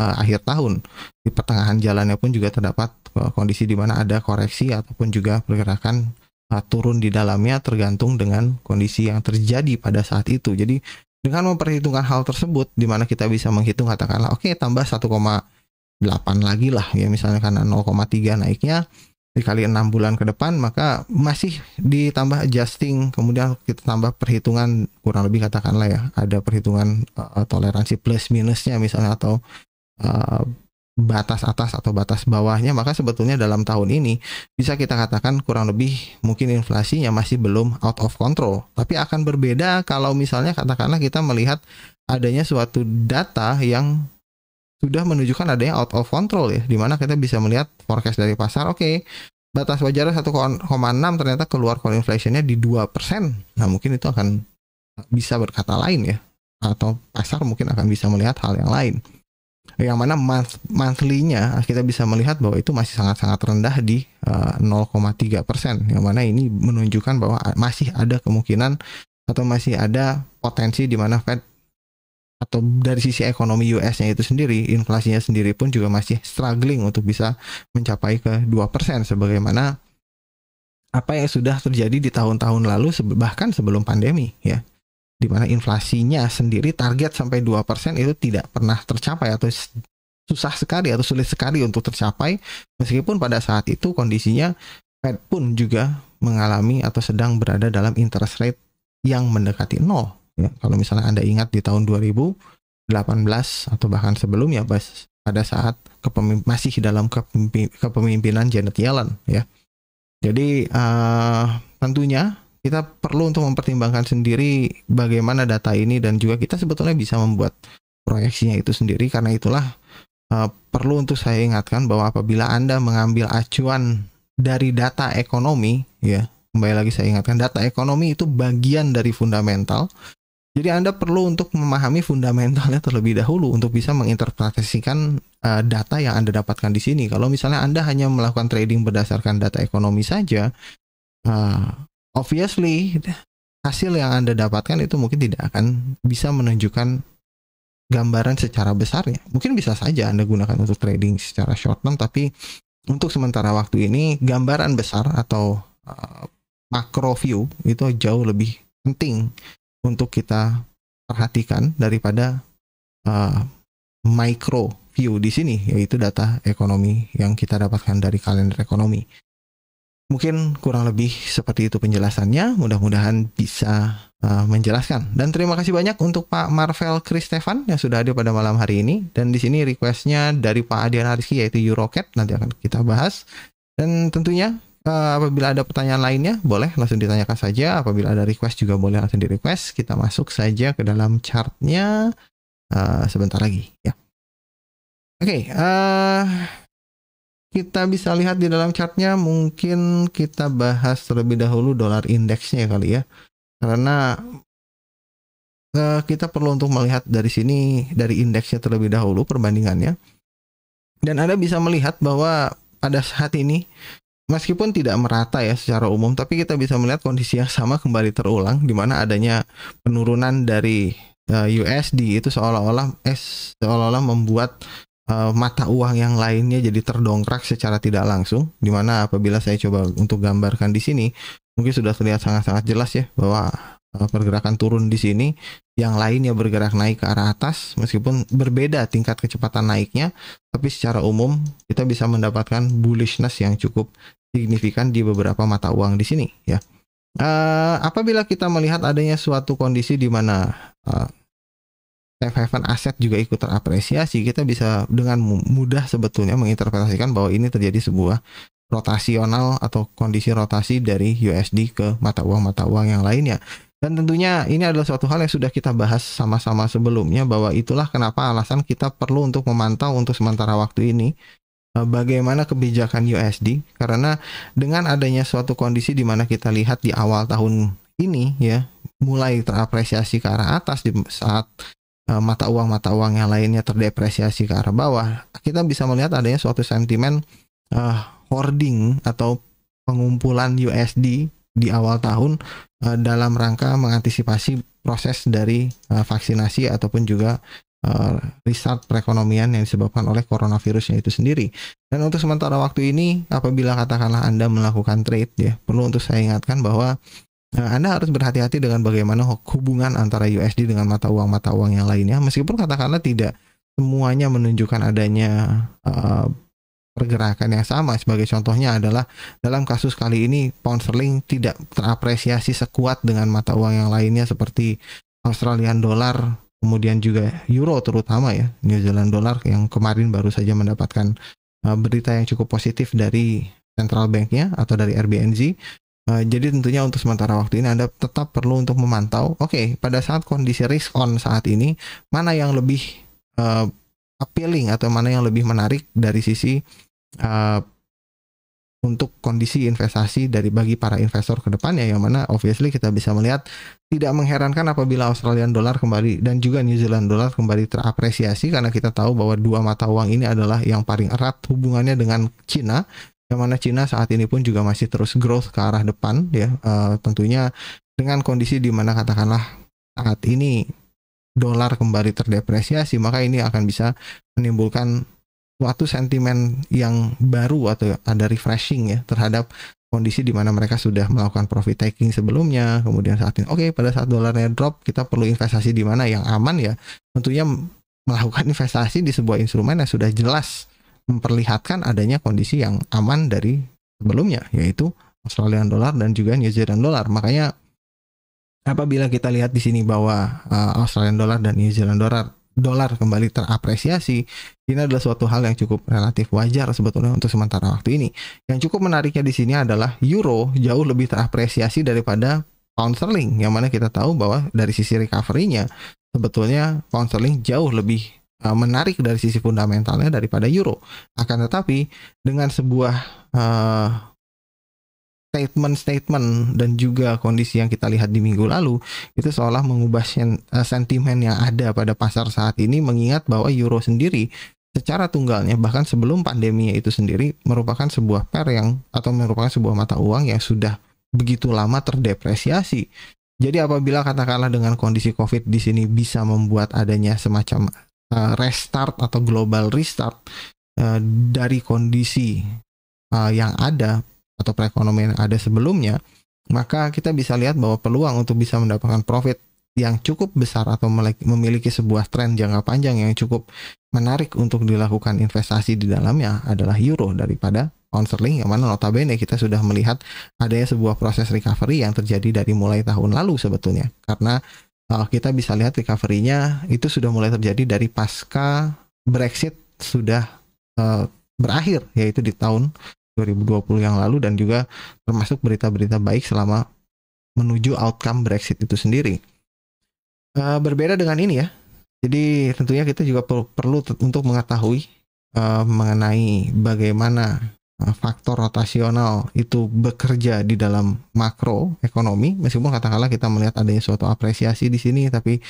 uh, akhir tahun di pertengahan jalannya pun juga terdapat uh, kondisi di mana ada koreksi ataupun juga pergerakan uh, turun di dalamnya tergantung dengan kondisi yang terjadi pada saat itu jadi dengan memperhitungkan hal tersebut di mana kita bisa menghitung katakanlah oke okay, tambah 1,8 lagi lah ya misalnya karena 0,3 naiknya dikali enam bulan ke depan maka masih ditambah adjusting kemudian kita tambah perhitungan kurang lebih katakanlah ya ada perhitungan uh, toleransi plus minusnya misalnya atau uh, batas atas atau batas bawahnya maka sebetulnya dalam tahun ini bisa kita katakan kurang lebih mungkin inflasinya masih belum out of control tapi akan berbeda kalau misalnya katakanlah kita melihat adanya suatu data yang sudah menunjukkan adanya out of control ya, di mana kita bisa melihat forecast dari pasar. Oke, okay, batas wajar 1,6 ternyata keluar core inflationnya di 2%. Nah, mungkin itu akan bisa berkata lain ya atau pasar mungkin akan bisa melihat hal yang lain. Yang mana month, monthly-nya kita bisa melihat bahwa itu masih sangat-sangat rendah di uh, eh, 0,3%. Yang mana ini menunjukkan bahwa masih ada kemungkinan atau masih ada potensi di mana Fed atau dari sisi ekonomi US-nya itu sendiri, inflasinya sendiri pun juga masih struggling untuk bisa mencapai ke 2% sebagaimana apa yang sudah terjadi di tahun-tahun lalu bahkan sebelum pandemi ya. Di mana inflasinya sendiri target sampai 2% itu tidak pernah tercapai atau susah sekali atau sulit sekali untuk tercapai meskipun pada saat itu kondisinya Fed pun juga mengalami atau sedang berada dalam interest rate yang mendekati nol Ya, kalau misalnya Anda ingat di tahun 2018 atau bahkan sebelumnya pas pada saat kepemimpin, masih dalam kepemimpinan Janet Yellen ya. Jadi uh, tentunya kita perlu untuk mempertimbangkan sendiri bagaimana data ini dan juga kita sebetulnya bisa membuat proyeksinya itu sendiri karena itulah uh, perlu untuk saya ingatkan bahwa apabila Anda mengambil acuan dari data ekonomi ya kembali lagi saya ingatkan data ekonomi itu bagian dari fundamental jadi Anda perlu untuk memahami fundamentalnya terlebih dahulu untuk bisa menginterpretasikan uh, data yang Anda dapatkan di sini. Kalau misalnya Anda hanya melakukan trading berdasarkan data ekonomi saja, uh, obviously hasil yang Anda dapatkan itu mungkin tidak akan bisa menunjukkan gambaran secara besarnya. Mungkin bisa saja Anda gunakan untuk trading secara short term, tapi untuk sementara waktu ini gambaran besar atau uh, macro view itu jauh lebih penting untuk kita perhatikan daripada uh, micro view di sini yaitu data ekonomi yang kita dapatkan dari kalender ekonomi. Mungkin kurang lebih seperti itu penjelasannya. Mudah-mudahan bisa uh, menjelaskan. Dan terima kasih banyak untuk Pak Marvel Kristevan yang sudah hadir pada malam hari ini. Dan di sini requestnya dari Pak Adian Hariski yaitu Euroket, nanti akan kita bahas. Dan tentunya Uh, apabila ada pertanyaan lainnya, boleh langsung ditanyakan saja. Apabila ada request juga boleh langsung di request. Kita masuk saja ke dalam chartnya uh, sebentar lagi. Ya. Oke, okay, uh, eh, kita bisa lihat di dalam chartnya. Mungkin kita bahas terlebih dahulu dolar indeksnya kali ya, karena kita perlu untuk melihat dari sini dari indeksnya terlebih dahulu perbandingannya. Dan Anda bisa melihat bahwa pada saat ini meskipun tidak merata ya secara umum, tapi kita bisa melihat kondisi yang sama kembali terulang, di mana adanya penurunan dari eh, USD itu seolah-olah eh, seolah-olah membuat uh, mata uang yang lainnya jadi terdongkrak secara tidak langsung, di mana apabila saya coba untuk gambarkan di sini, mungkin sudah terlihat sangat-sangat jelas ya bahwa Eh, pergerakan turun di sini, yang lainnya bergerak naik ke arah atas meskipun berbeda tingkat kecepatan naiknya, tapi secara umum kita bisa mendapatkan bullishness yang cukup signifikan di beberapa mata uang di sini ya. Uh, apabila kita melihat adanya suatu kondisi di mana uh, safe haven aset juga ikut terapresiasi, kita bisa dengan mudah sebetulnya menginterpretasikan bahwa ini terjadi sebuah rotasional atau kondisi rotasi dari USD ke mata uang mata uang yang lainnya. Dan tentunya ini adalah suatu hal yang sudah kita bahas sama-sama sebelumnya bahwa itulah kenapa alasan kita perlu untuk memantau untuk sementara waktu ini eh, bagaimana kebijakan USD karena dengan adanya suatu kondisi di mana kita lihat di awal tahun ini ya mulai terapresiasi ke arah atas di saat eh, mata uang mata uang yang lainnya terdepresiasi ke arah bawah kita bisa melihat adanya suatu sentimen uh, hoarding atau pengumpulan USD di awal tahun uh, dalam rangka mengantisipasi proses dari uh, vaksinasi ataupun juga uh, restart perekonomian yang disebabkan oleh coronavirusnya itu sendiri. Dan untuk sementara waktu ini apabila katakanlah Anda melakukan trade ya, perlu untuk saya ingatkan bahwa uh, anda harus berhati-hati dengan bagaimana hubungan antara USD dengan mata uang mata uang yang lainnya, meskipun katakanlah tidak semuanya menunjukkan adanya uh, pergerakan yang sama sebagai contohnya adalah dalam kasus kali ini pound sterling tidak terapresiasi sekuat dengan mata uang yang lainnya seperti Australian dollar kemudian juga euro terutama ya New Zealand dollar yang kemarin baru saja mendapatkan eh, berita yang cukup positif dari central banknya atau dari RBNZ eh, jadi tentunya untuk sementara waktu ini Anda tetap perlu untuk memantau, oke, okay, pada saat kondisi risk on saat ini, mana yang lebih eh, appealing atau mana yang lebih menarik dari sisi uh, untuk kondisi investasi dari bagi para investor ke depan ya, yang mana obviously kita bisa melihat tidak mengherankan apabila Australian dollar kembali dan juga New Zealand dollar kembali terapresiasi karena kita tahu bahwa dua mata uang ini adalah yang paling erat hubungannya dengan China, yang mana China saat ini pun juga masih terus growth ke arah depan ya uh, tentunya dengan kondisi di mana katakanlah saat ini dolar kembali terdepresiasi maka ini akan bisa menimbulkan suatu sentimen yang baru atau ada refreshing ya terhadap kondisi di mana mereka sudah melakukan profit taking sebelumnya kemudian saat ini oke okay, pada saat dolarnya drop kita perlu investasi di mana yang aman ya tentunya melakukan <laughs> investasi di sebuah instrumen yang sudah jelas memperlihatkan adanya kondisi yang aman dari sebelumnya yaitu Australian dollar dan juga New Zealand dollar makanya apabila kita lihat di sini bahwa uh, Australian dollar dan New Zealand dollar dolar kembali terapresiasi, ini adalah suatu hal yang cukup relatif wajar sebetulnya untuk sementara waktu ini. Yang cukup menariknya di sini adalah euro jauh lebih terapresiasi daripada pound sterling, yang mana kita tahu bahwa dari sisi recovery-nya sebetulnya pound sterling jauh lebih eh, menarik dari sisi fundamentalnya daripada euro. Akan tetapi dengan sebuah uh, statement-statement dan juga kondisi yang kita lihat di minggu lalu itu seolah mengubah eh, sentimen yang ada pada pasar saat ini mengingat bahwa euro sendiri secara tunggalnya bahkan sebelum pandemi itu sendiri merupakan sebuah per yang atau merupakan sebuah mata uang yang sudah begitu lama terdepresiasi. Jadi apabila katakanlah dengan kondisi Covid di sini bisa membuat adanya semacam uh, restart atau global restart uh, dari kondisi uh, yang ada atau perekonomian yang ada sebelumnya, maka kita bisa lihat bahwa peluang untuk bisa mendapatkan profit yang cukup besar atau memiliki sebuah tren jangka panjang yang cukup menarik untuk dilakukan investasi di dalamnya adalah euro daripada pound sterling yang mana notabene kita sudah melihat adanya sebuah proses recovery yang terjadi dari mulai tahun lalu sebetulnya karena uh, kita bisa lihat recovery-nya itu sudah mulai terjadi dari pasca Brexit sudah uh, berakhir yaitu di tahun 2020 yang lalu dan juga termasuk berita-berita baik selama menuju outcome Brexit itu sendiri. Uh, berbeda dengan ini ya. Jadi tentunya kita juga perlu, perlu untuk mengetahui uh, mengenai bagaimana eh, faktor rotasional itu bekerja di dalam makro ekonomi. Meskipun katakanlah kita melihat adanya suatu apresiasi di sini, tapi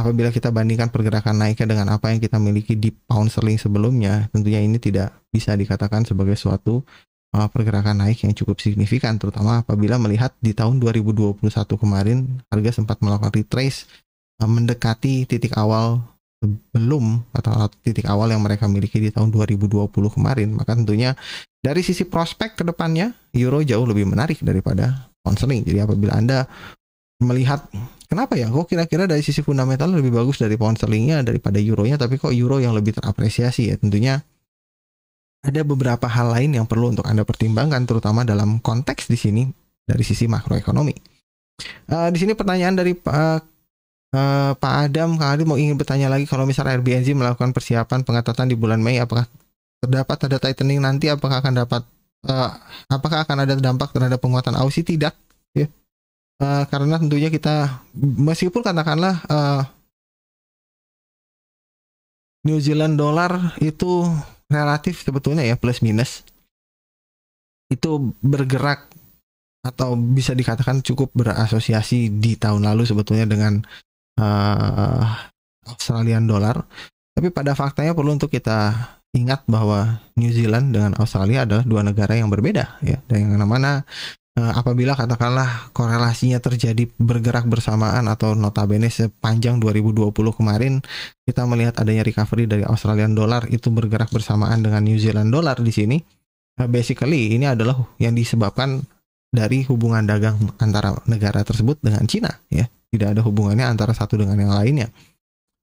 apabila kita bandingkan pergerakan naiknya dengan apa yang kita miliki di pound sterling sebelumnya, tentunya ini tidak bisa dikatakan sebagai suatu uh, pergerakan naik yang cukup signifikan terutama apabila melihat di tahun 2021 kemarin harga sempat melakukan retrace eh, mendekati titik awal belum atau titik awal yang mereka miliki di tahun 2020 kemarin maka tentunya dari sisi prospek ke depannya euro jauh lebih menarik daripada ponseling jadi apabila Anda melihat kenapa ya kok kira-kira dari sisi fundamental lebih bagus dari ponselingnya daripada euronya tapi kok euro yang lebih terapresiasi ya tentunya ada beberapa hal lain yang perlu untuk Anda pertimbangkan, terutama dalam konteks di sini dari sisi makroekonomi. Uh, di sini pertanyaan dari uh, uh, Pak Adam, Kak Adi mau ingin bertanya lagi kalau misalnya Airbnb melakukan persiapan pengetatan di bulan Mei, apakah terdapat ada tightening nanti? Apakah akan dapat uh, apakah akan ada dampak terhadap penguatan Aussie Tidak, ya. Uh, karena tentunya kita meskipun katakanlah uh, New Zealand dollar itu relatif sebetulnya ya plus minus itu bergerak atau bisa dikatakan cukup berasosiasi di tahun lalu sebetulnya dengan uh, Australian dollar. Tapi pada faktanya perlu untuk kita ingat bahwa New Zealand dengan Australia adalah dua negara yang berbeda ya. Dan yang mana Eh, apabila katakanlah korelasinya terjadi bergerak bersamaan atau notabene sepanjang 2020 kemarin kita melihat adanya recovery dari Australian dollar itu bergerak bersamaan dengan New Zealand dollar di sini eh, basically ini adalah yang disebabkan dari hubungan dagang antara negara tersebut dengan Cina ya tidak ada hubungannya antara satu dengan yang lainnya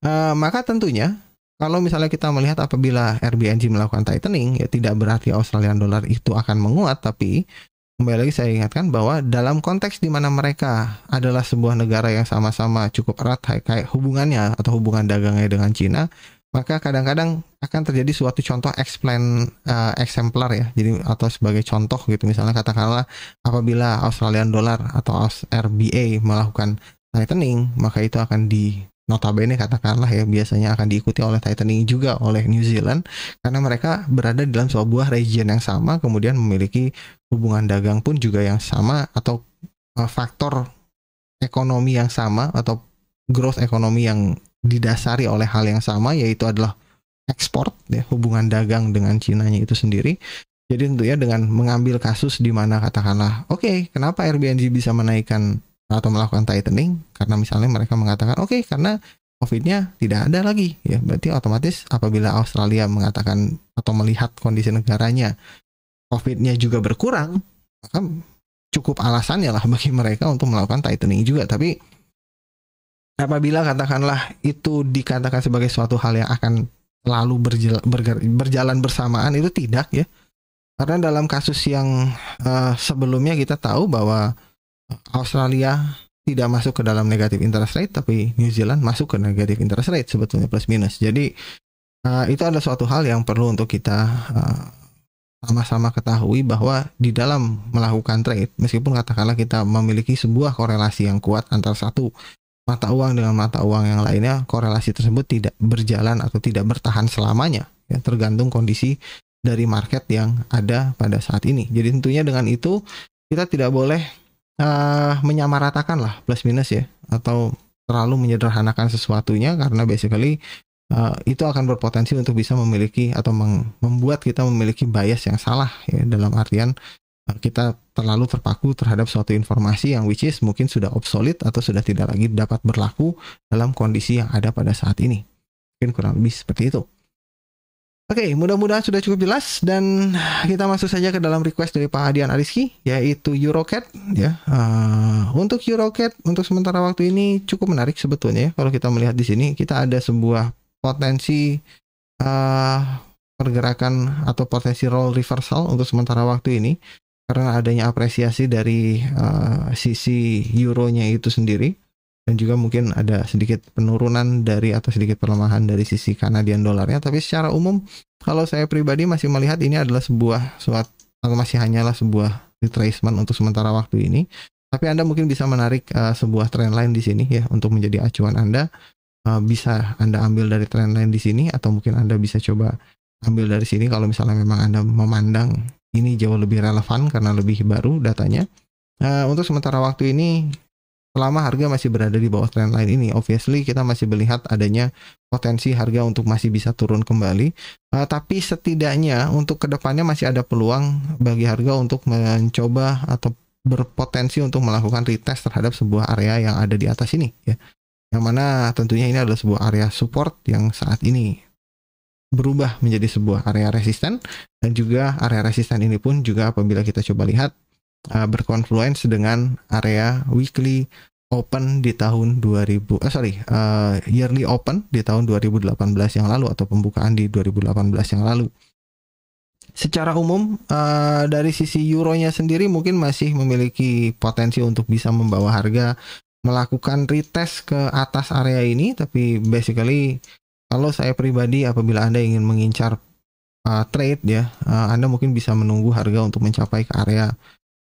e, maka tentunya kalau misalnya kita melihat apabila RBNG melakukan tightening ya tidak berarti Australian dollar itu akan menguat tapi Kembali lagi saya ingatkan bahwa dalam konteks di mana mereka adalah sebuah negara yang sama-sama cukup erat kayak hubungannya atau hubungan dagangnya dengan Cina, maka kadang-kadang akan terjadi suatu contoh explain uh, eh, eksemplar ya jadi atau sebagai contoh gitu misalnya katakanlah apabila Australian dollar atau RBA melakukan tightening maka itu akan di notabene katakanlah ya biasanya akan diikuti oleh tightening juga oleh New Zealand karena mereka berada dalam sebuah region yang sama kemudian memiliki hubungan dagang pun juga yang sama atau uh, faktor ekonomi yang sama atau growth ekonomi yang didasari oleh hal yang sama yaitu adalah ekspor ya hubungan dagang dengan Cinanya itu sendiri. Jadi tentunya dengan mengambil kasus di mana katakanlah, oke, okay, kenapa Airbnb bisa menaikkan atau melakukan tightening? Karena misalnya mereka mengatakan, oke, okay, karena COVID-nya tidak ada lagi, ya berarti otomatis apabila Australia mengatakan atau melihat kondisi negaranya COVID-nya juga berkurang, maka cukup alasannya lah bagi mereka untuk melakukan tightening juga. Tapi apabila katakanlah itu dikatakan sebagai suatu hal yang akan lalu berjala, berjalan bersamaan itu tidak ya karena dalam kasus yang uh, sebelumnya kita tahu bahwa Australia tidak masuk ke dalam negatif interest rate tapi New Zealand masuk ke negatif interest rate sebetulnya plus minus jadi uh, itu ada suatu hal yang perlu untuk kita uh, sama-sama ketahui bahwa di dalam melakukan trade, meskipun katakanlah kita memiliki sebuah korelasi yang kuat antara satu mata uang dengan mata uang yang lainnya, korelasi tersebut tidak berjalan atau tidak bertahan selamanya, ya, tergantung kondisi dari market yang ada pada saat ini. Jadi tentunya dengan itu kita tidak boleh uh, menyamaratakan lah plus minus ya, atau terlalu menyederhanakan sesuatunya karena basically uh, itu akan berpotensi untuk bisa memiliki atau membuat kita memiliki bias yang salah ya, dalam artian uh, kita terlalu terpaku terhadap suatu informasi yang which is mungkin sudah obsolete atau sudah tidak lagi dapat berlaku dalam kondisi yang ada pada saat ini. Mungkin kurang lebih seperti itu. Oke, okay, mudah-mudahan sudah cukup jelas dan kita masuk saja ke dalam request dari Pak Adian Ariski yaitu Eurocat ya. Uh, untuk Eurocat untuk sementara waktu ini cukup menarik sebetulnya ya. Kalau kita melihat di sini kita ada sebuah potensi uh, pergerakan atau potensi role reversal untuk sementara waktu ini karena adanya apresiasi dari uh, sisi euronya itu sendiri dan juga mungkin ada sedikit penurunan dari atau sedikit perlemahan dari sisi Kanadian dolarnya tapi secara umum kalau saya pribadi masih melihat ini adalah sebuah suatu atau masih hanyalah sebuah retracement untuk sementara waktu ini tapi Anda mungkin bisa menarik uh, sebuah trend line di sini ya untuk menjadi acuan Anda Eh, bisa Anda ambil dari tren lain di sini atau mungkin Anda bisa coba ambil dari sini kalau misalnya memang Anda memandang ini jauh lebih relevan karena lebih baru datanya. Nah, untuk sementara waktu ini selama harga masih berada di bawah trend line ini, obviously kita masih melihat adanya potensi harga untuk masih bisa turun kembali. Uh, tapi setidaknya untuk kedepannya masih ada peluang bagi harga untuk mencoba atau berpotensi untuk melakukan retest terhadap sebuah area yang ada di atas ini. Ya. Yang mana tentunya ini adalah sebuah area support yang saat ini berubah menjadi sebuah area resisten dan juga area resisten ini pun juga apabila kita coba lihat uh, dengan area weekly open di tahun 2000 eh sorry uh, yearly open di tahun 2018 yang lalu atau pembukaan di 2018 yang lalu. Secara umum uh, dari sisi euronya sendiri mungkin masih memiliki potensi untuk bisa membawa harga melakukan retest ke atas area ini tapi basically kalau saya pribadi apabila Anda ingin mengincar uh, trade ya uh, Anda mungkin bisa menunggu harga untuk mencapai ke area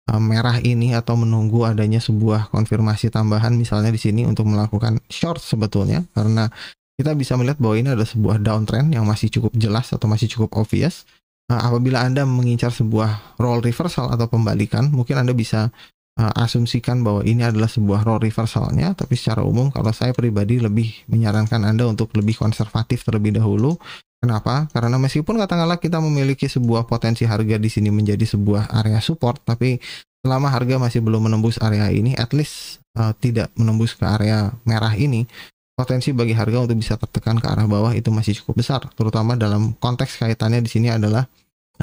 uh, merah ini atau menunggu adanya sebuah konfirmasi tambahan misalnya di sini untuk melakukan short sebetulnya karena kita bisa melihat bahwa ini ada sebuah downtrend yang masih cukup jelas atau masih cukup obvious. Nah, apabila Anda mengincar sebuah roll reversal atau pembalikan, mungkin Anda bisa Eh, asumsikan bahwa ini adalah sebuah role reversalnya, tapi secara umum kalau saya pribadi lebih menyarankan Anda untuk lebih konservatif terlebih dahulu. Kenapa? Karena meskipun katakanlah kita memiliki sebuah potensi harga di sini menjadi sebuah area support, tapi selama harga masih belum menembus area ini, at least uh, tidak menembus ke area merah ini, potensi bagi harga untuk bisa tertekan ke arah bawah itu masih cukup besar, terutama dalam konteks kaitannya di sini adalah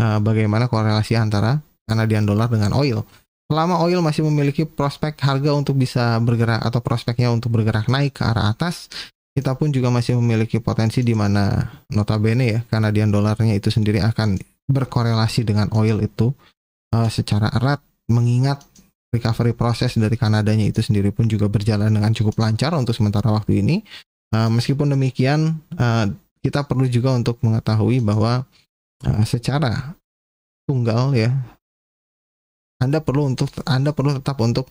uh, bagaimana korelasi antara Kanadian dollar dengan oil. Selama oil masih memiliki prospek harga untuk bisa bergerak atau prospeknya untuk bergerak naik ke arah atas, kita pun juga masih memiliki potensi di mana notabene ya Kanadian dolarnya itu sendiri akan berkorelasi dengan oil itu uh, secara erat mengingat recovery proses dari Kanadanya itu sendiri pun juga berjalan dengan cukup lancar untuk sementara waktu ini. Uh, meskipun demikian, uh, kita perlu juga untuk mengetahui bahwa uh, secara tunggal ya anda perlu untuk Anda perlu tetap untuk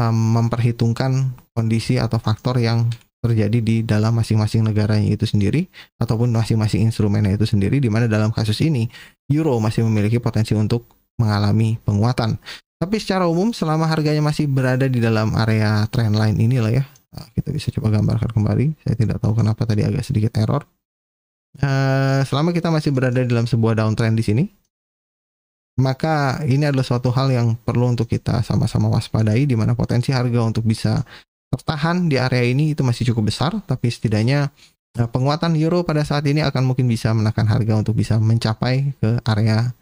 um, memperhitungkan kondisi atau faktor yang terjadi di dalam masing-masing negaranya itu sendiri ataupun masing-masing instrumennya itu sendiri di mana dalam kasus ini euro masih memiliki potensi untuk mengalami penguatan. Tapi secara umum selama harganya masih berada di dalam area trendline inilah ya. Nah, kita bisa coba gambarkan kembali. Saya tidak tahu kenapa tadi agak sedikit error. Uh, selama kita masih berada dalam sebuah downtrend di sini, maka ini adalah suatu hal yang perlu untuk kita sama-sama waspadai di mana potensi harga untuk bisa tertahan di area ini itu masih cukup besar tapi setidaknya eh, penguatan euro pada saat ini akan mungkin bisa menekan harga untuk bisa mencapai ke area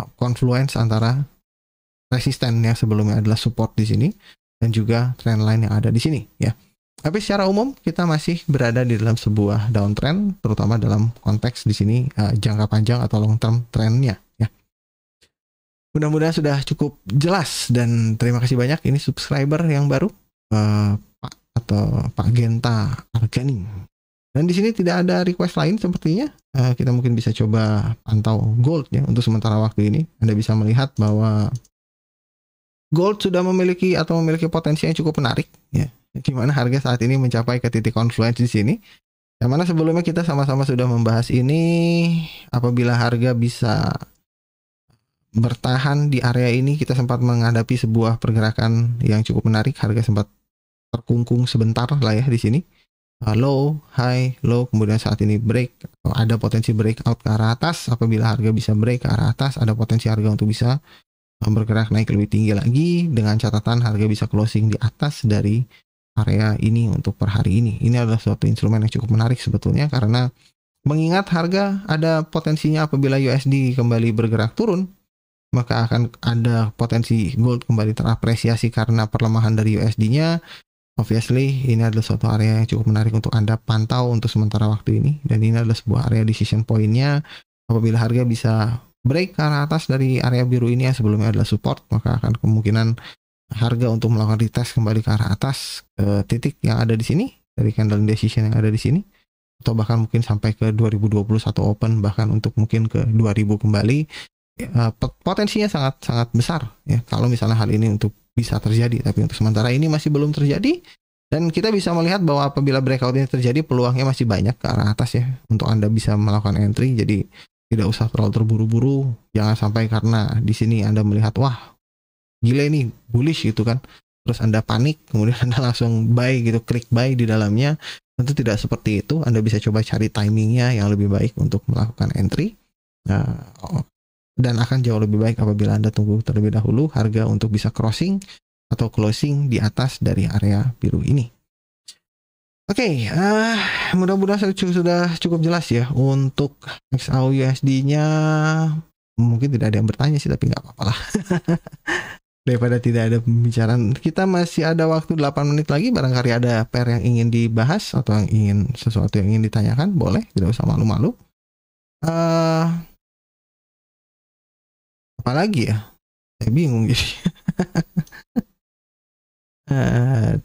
eh, confluence antara resisten yang sebelumnya adalah support di sini dan juga trend line yang ada di sini ya. Tapi secara umum kita masih berada di dalam sebuah downtrend terutama dalam konteks di sini uh, jangka panjang atau long term trendnya. Mudah-mudahan sudah cukup jelas dan terima kasih banyak ini subscriber yang baru uh, Pak atau Pak Genta Arganing. Dan di sini tidak ada request lain sepertinya. Uh, kita mungkin bisa coba pantau gold ya untuk sementara waktu ini. Anda bisa melihat bahwa gold sudah memiliki atau memiliki potensi yang cukup menarik ya. gimana harga saat ini mencapai ke titik konfluensi di sini. Yang mana sebelumnya kita sama-sama sudah membahas ini apabila harga bisa bertahan di area ini kita sempat menghadapi sebuah pergerakan yang cukup menarik harga sempat terkungkung sebentar lah ya di sini uh, low high low kemudian saat ini break ada potensi breakout ke arah atas apabila harga bisa break ke arah atas ada potensi harga untuk bisa uh, bergerak naik lebih tinggi lagi dengan catatan harga bisa closing di atas dari area ini untuk per hari ini ini adalah suatu instrumen yang cukup menarik sebetulnya karena mengingat harga ada potensinya apabila USD kembali bergerak turun maka akan ada potensi gold kembali terapresiasi karena perlemahan dari USD-nya. Obviously, ini adalah suatu area yang cukup menarik untuk Anda pantau untuk sementara waktu ini. Dan ini adalah sebuah area decision point-nya. Apabila harga bisa break ke arah atas dari area biru ini yang sebelumnya adalah support, maka akan kemungkinan harga untuk melakukan retest kembali ke arah atas ke titik yang ada di sini dari candle decision yang ada di sini atau bahkan mungkin sampai ke 2021 open bahkan untuk mungkin ke 2000 kembali Eh, potensinya sangat sangat besar ya kalau misalnya hal ini untuk bisa terjadi tapi untuk sementara ini masih belum terjadi dan kita bisa melihat bahwa apabila breakout ini terjadi peluangnya masih banyak ke arah atas ya untuk Anda bisa melakukan entry jadi tidak usah terlalu terburu-buru jangan sampai karena di sini Anda melihat wah gila ini bullish gitu kan terus Anda panik kemudian <laughs> Anda langsung buy gitu klik buy di dalamnya tentu tidak seperti itu Anda bisa coba cari timingnya yang lebih baik untuk melakukan entry Nah, dan akan jauh lebih baik apabila Anda tunggu terlebih dahulu harga untuk bisa crossing atau closing di atas dari area biru ini. Oke, okay, uh, eh, mudah-mudahan sudah cukup jelas ya untuk XAUUSD-nya. Mungkin tidak ada yang bertanya sih, tapi nggak apa-apa lah. <laughs> Daripada tidak ada pembicaraan, kita masih ada waktu 8 menit lagi. Barangkali ada pair yang ingin dibahas atau yang ingin sesuatu yang ingin ditanyakan, boleh. Tidak usah malu-malu. Uh, apalagi ya saya bingung jadi <laughs> eh,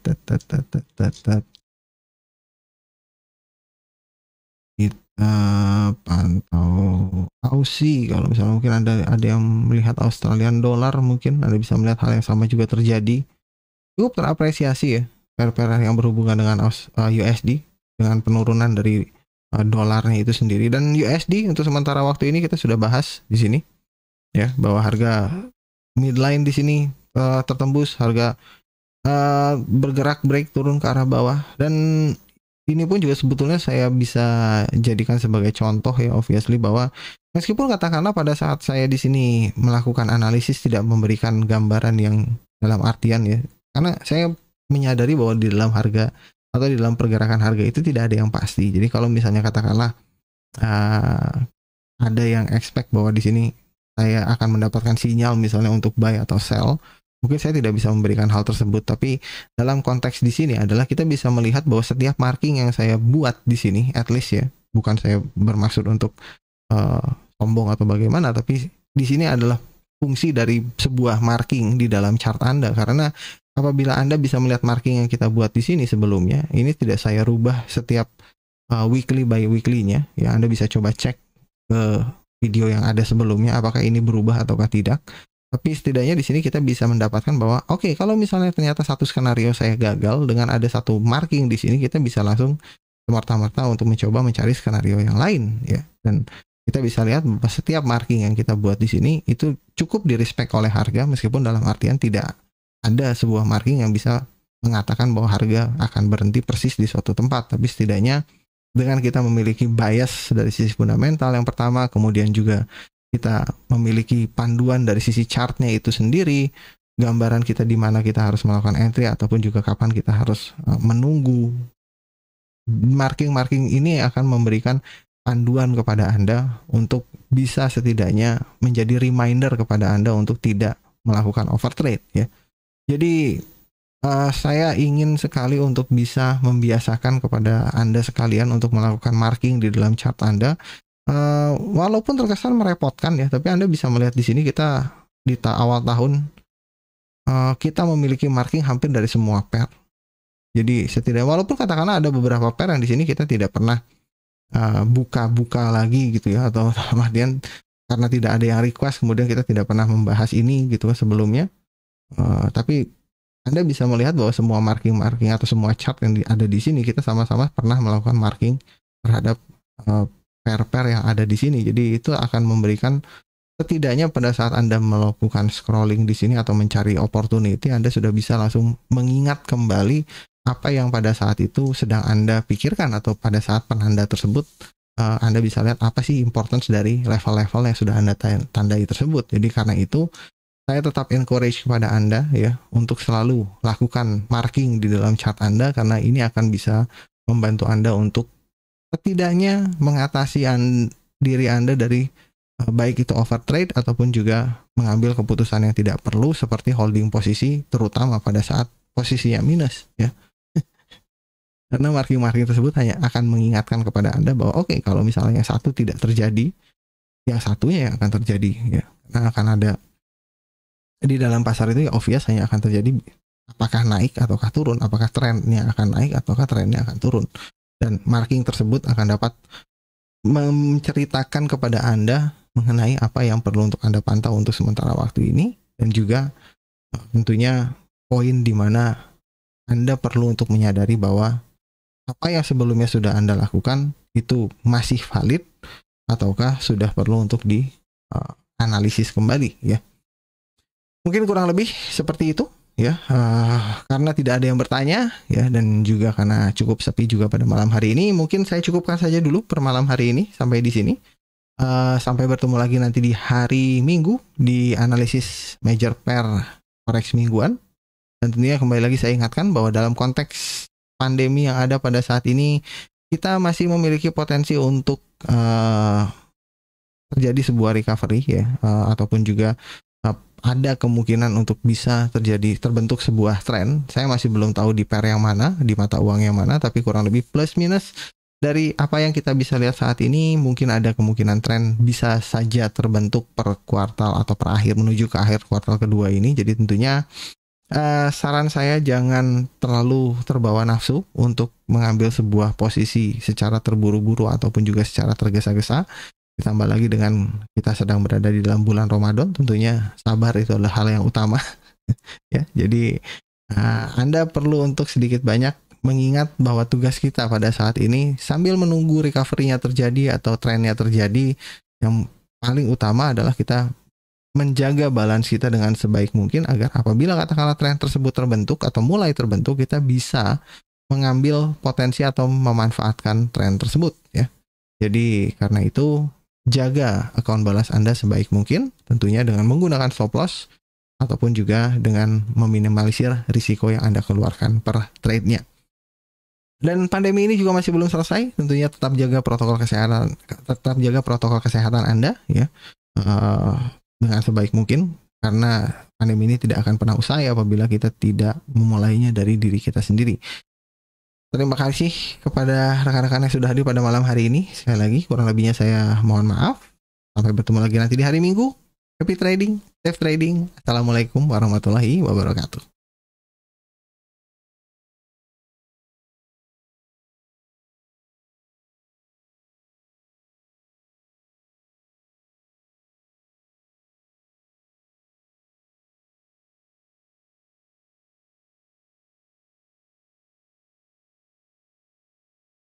kita pantau Aussie kalau misalnya mungkin ada ada yang melihat Australian dollar mungkin ada bisa melihat hal yang sama juga terjadi cukup terapresiasi ya per-per yang berhubungan dengan USD eh, dengan penurunan dari eh, dolarnya itu sendiri dan USD untuk sementara waktu ini kita sudah bahas di sini ya bahwa harga midline di sini uh, tertembus harga uh, bergerak break turun ke arah bawah dan ini pun juga sebetulnya saya bisa jadikan sebagai contoh ya obviously bahwa meskipun katakanlah pada saat saya di sini melakukan analisis tidak memberikan gambaran yang dalam artian ya karena saya menyadari bahwa di dalam harga atau di dalam pergerakan harga itu tidak ada yang pasti jadi kalau misalnya katakanlah uh, ada yang expect bahwa di sini saya akan mendapatkan sinyal misalnya untuk buy atau sell, mungkin saya tidak bisa memberikan hal tersebut. Tapi dalam konteks di sini adalah kita bisa melihat bahwa setiap marking yang saya buat di sini, at least ya, bukan saya bermaksud untuk uh, sombong atau bagaimana, tapi di sini adalah fungsi dari sebuah marking di dalam chart Anda karena apabila Anda bisa melihat marking yang kita buat di sini sebelumnya, ini tidak saya rubah setiap uh, weekly by weekly-nya. Ya, Anda bisa coba cek ke video yang ada sebelumnya apakah ini berubah ataukah tidak tapi setidaknya di sini kita bisa mendapatkan bahwa oke okay, kalau misalnya ternyata satu skenario saya gagal dengan ada satu marking di sini kita bisa langsung semerta-merta untuk mencoba mencari skenario yang lain ya dan kita bisa lihat setiap marking yang kita buat di sini itu cukup direspek oleh harga meskipun dalam artian tidak ada sebuah marking yang bisa mengatakan bahwa harga akan berhenti persis di suatu tempat tapi setidaknya dengan kita memiliki bias dari sisi fundamental yang pertama, kemudian juga kita memiliki panduan dari sisi chartnya itu sendiri, gambaran kita di mana kita harus melakukan entry ataupun juga kapan kita harus e, menunggu. Marking-marking ini akan memberikan panduan kepada Anda untuk bisa setidaknya menjadi reminder kepada Anda untuk tidak melakukan overtrade ya. Jadi uh, saya ingin sekali untuk bisa membiasakan kepada Anda sekalian untuk melakukan marking di dalam chart Anda. Uh, walaupun terkesan merepotkan ya, tapi Anda bisa melihat di sini kita di ta awal tahun uh, kita memiliki marking hampir dari semua pair. Jadi setidaknya walaupun katakanlah ada beberapa pair yang di sini kita tidak pernah buka-buka uh, lagi gitu ya atau kemudian <laughs> karena tidak ada yang request kemudian kita tidak pernah membahas ini gitu sebelumnya. Uh, tapi anda bisa melihat bahwa semua marking-marking atau semua chart yang ada di sini kita sama-sama pernah melakukan marking terhadap pair eh, pair-pair yang ada di sini. Jadi itu akan memberikan setidaknya pada saat Anda melakukan scrolling di sini atau mencari opportunity, Anda sudah bisa langsung mengingat kembali apa yang pada saat itu sedang Anda pikirkan atau pada saat penanda tersebut uh, Anda bisa lihat apa sih importance dari level-level yang sudah Anda tandai tersebut. Jadi karena itu saya tetap encourage kepada Anda ya untuk selalu lakukan marking di dalam chart Anda karena ini akan bisa membantu Anda untuk setidaknya mengatasi an diri Anda dari eh, baik itu overtrade ataupun juga mengambil keputusan yang tidak perlu seperti holding posisi terutama pada saat posisinya minus ya. <laughs> karena marking-marking tersebut hanya akan mengingatkan kepada Anda bahwa oke okay, kalau misalnya satu tidak terjadi yang satunya yang akan terjadi ya. Karena akan ada di dalam pasar itu ya obvious hanya akan terjadi apakah naik ataukah turun, apakah trennya akan naik ataukah trennya akan turun. Dan marking tersebut akan dapat menceritakan kepada Anda mengenai apa yang perlu untuk Anda pantau untuk sementara waktu ini dan juga eh, tentunya poin di mana Anda perlu untuk menyadari bahwa apa yang sebelumnya sudah Anda lakukan itu masih valid ataukah sudah perlu untuk dianalisis eh, uh, kembali ya mungkin kurang lebih seperti itu ya uh, karena tidak ada yang bertanya ya dan juga karena cukup sepi juga pada malam hari ini mungkin saya cukupkan saja dulu per malam hari ini sampai di sini uh, sampai bertemu lagi nanti di hari Minggu di analisis major pair forex mingguan dan tentunya kembali lagi saya ingatkan bahwa dalam konteks pandemi yang ada pada saat ini kita masih memiliki potensi untuk uh, terjadi sebuah recovery ya uh, ataupun juga ada kemungkinan untuk bisa terjadi terbentuk sebuah tren. Saya masih belum tahu di pair yang mana, di mata uang yang mana, tapi kurang lebih plus minus dari apa yang kita bisa lihat saat ini mungkin ada kemungkinan tren bisa saja terbentuk per kuartal atau per akhir menuju ke akhir kuartal kedua ini. Jadi tentunya eh, saran saya jangan terlalu terbawa nafsu untuk mengambil sebuah posisi secara terburu-buru ataupun juga secara tergesa-gesa Ditambah lagi dengan kita sedang berada di dalam bulan Ramadan, tentunya sabar itu adalah hal yang utama. <laughs> ya, jadi uh, Anda perlu untuk sedikit banyak mengingat bahwa tugas kita pada saat ini sambil menunggu recovery-nya terjadi atau trennya terjadi, yang paling utama adalah kita menjaga balance kita dengan sebaik mungkin agar apabila katakanlah tren tersebut terbentuk atau mulai terbentuk kita bisa mengambil potensi atau memanfaatkan tren tersebut ya. Jadi karena itu jaga akun balas Anda sebaik mungkin, tentunya dengan menggunakan stop loss ataupun juga dengan meminimalisir risiko yang Anda keluarkan per trade-nya. Dan pandemi ini juga masih belum selesai, tentunya tetap jaga protokol kesehatan, tetap jaga protokol kesehatan Anda ya uh, dengan sebaik mungkin karena pandemi ini tidak akan pernah usai apabila kita tidak memulainya dari diri kita sendiri. Terima kasih kepada rekan-rekan yang sudah hadir pada malam hari ini. Sekali lagi, kurang lebihnya saya mohon maaf. Sampai bertemu lagi nanti di hari Minggu. Happy trading, safe trading. Assalamualaikum warahmatullahi wabarakatuh.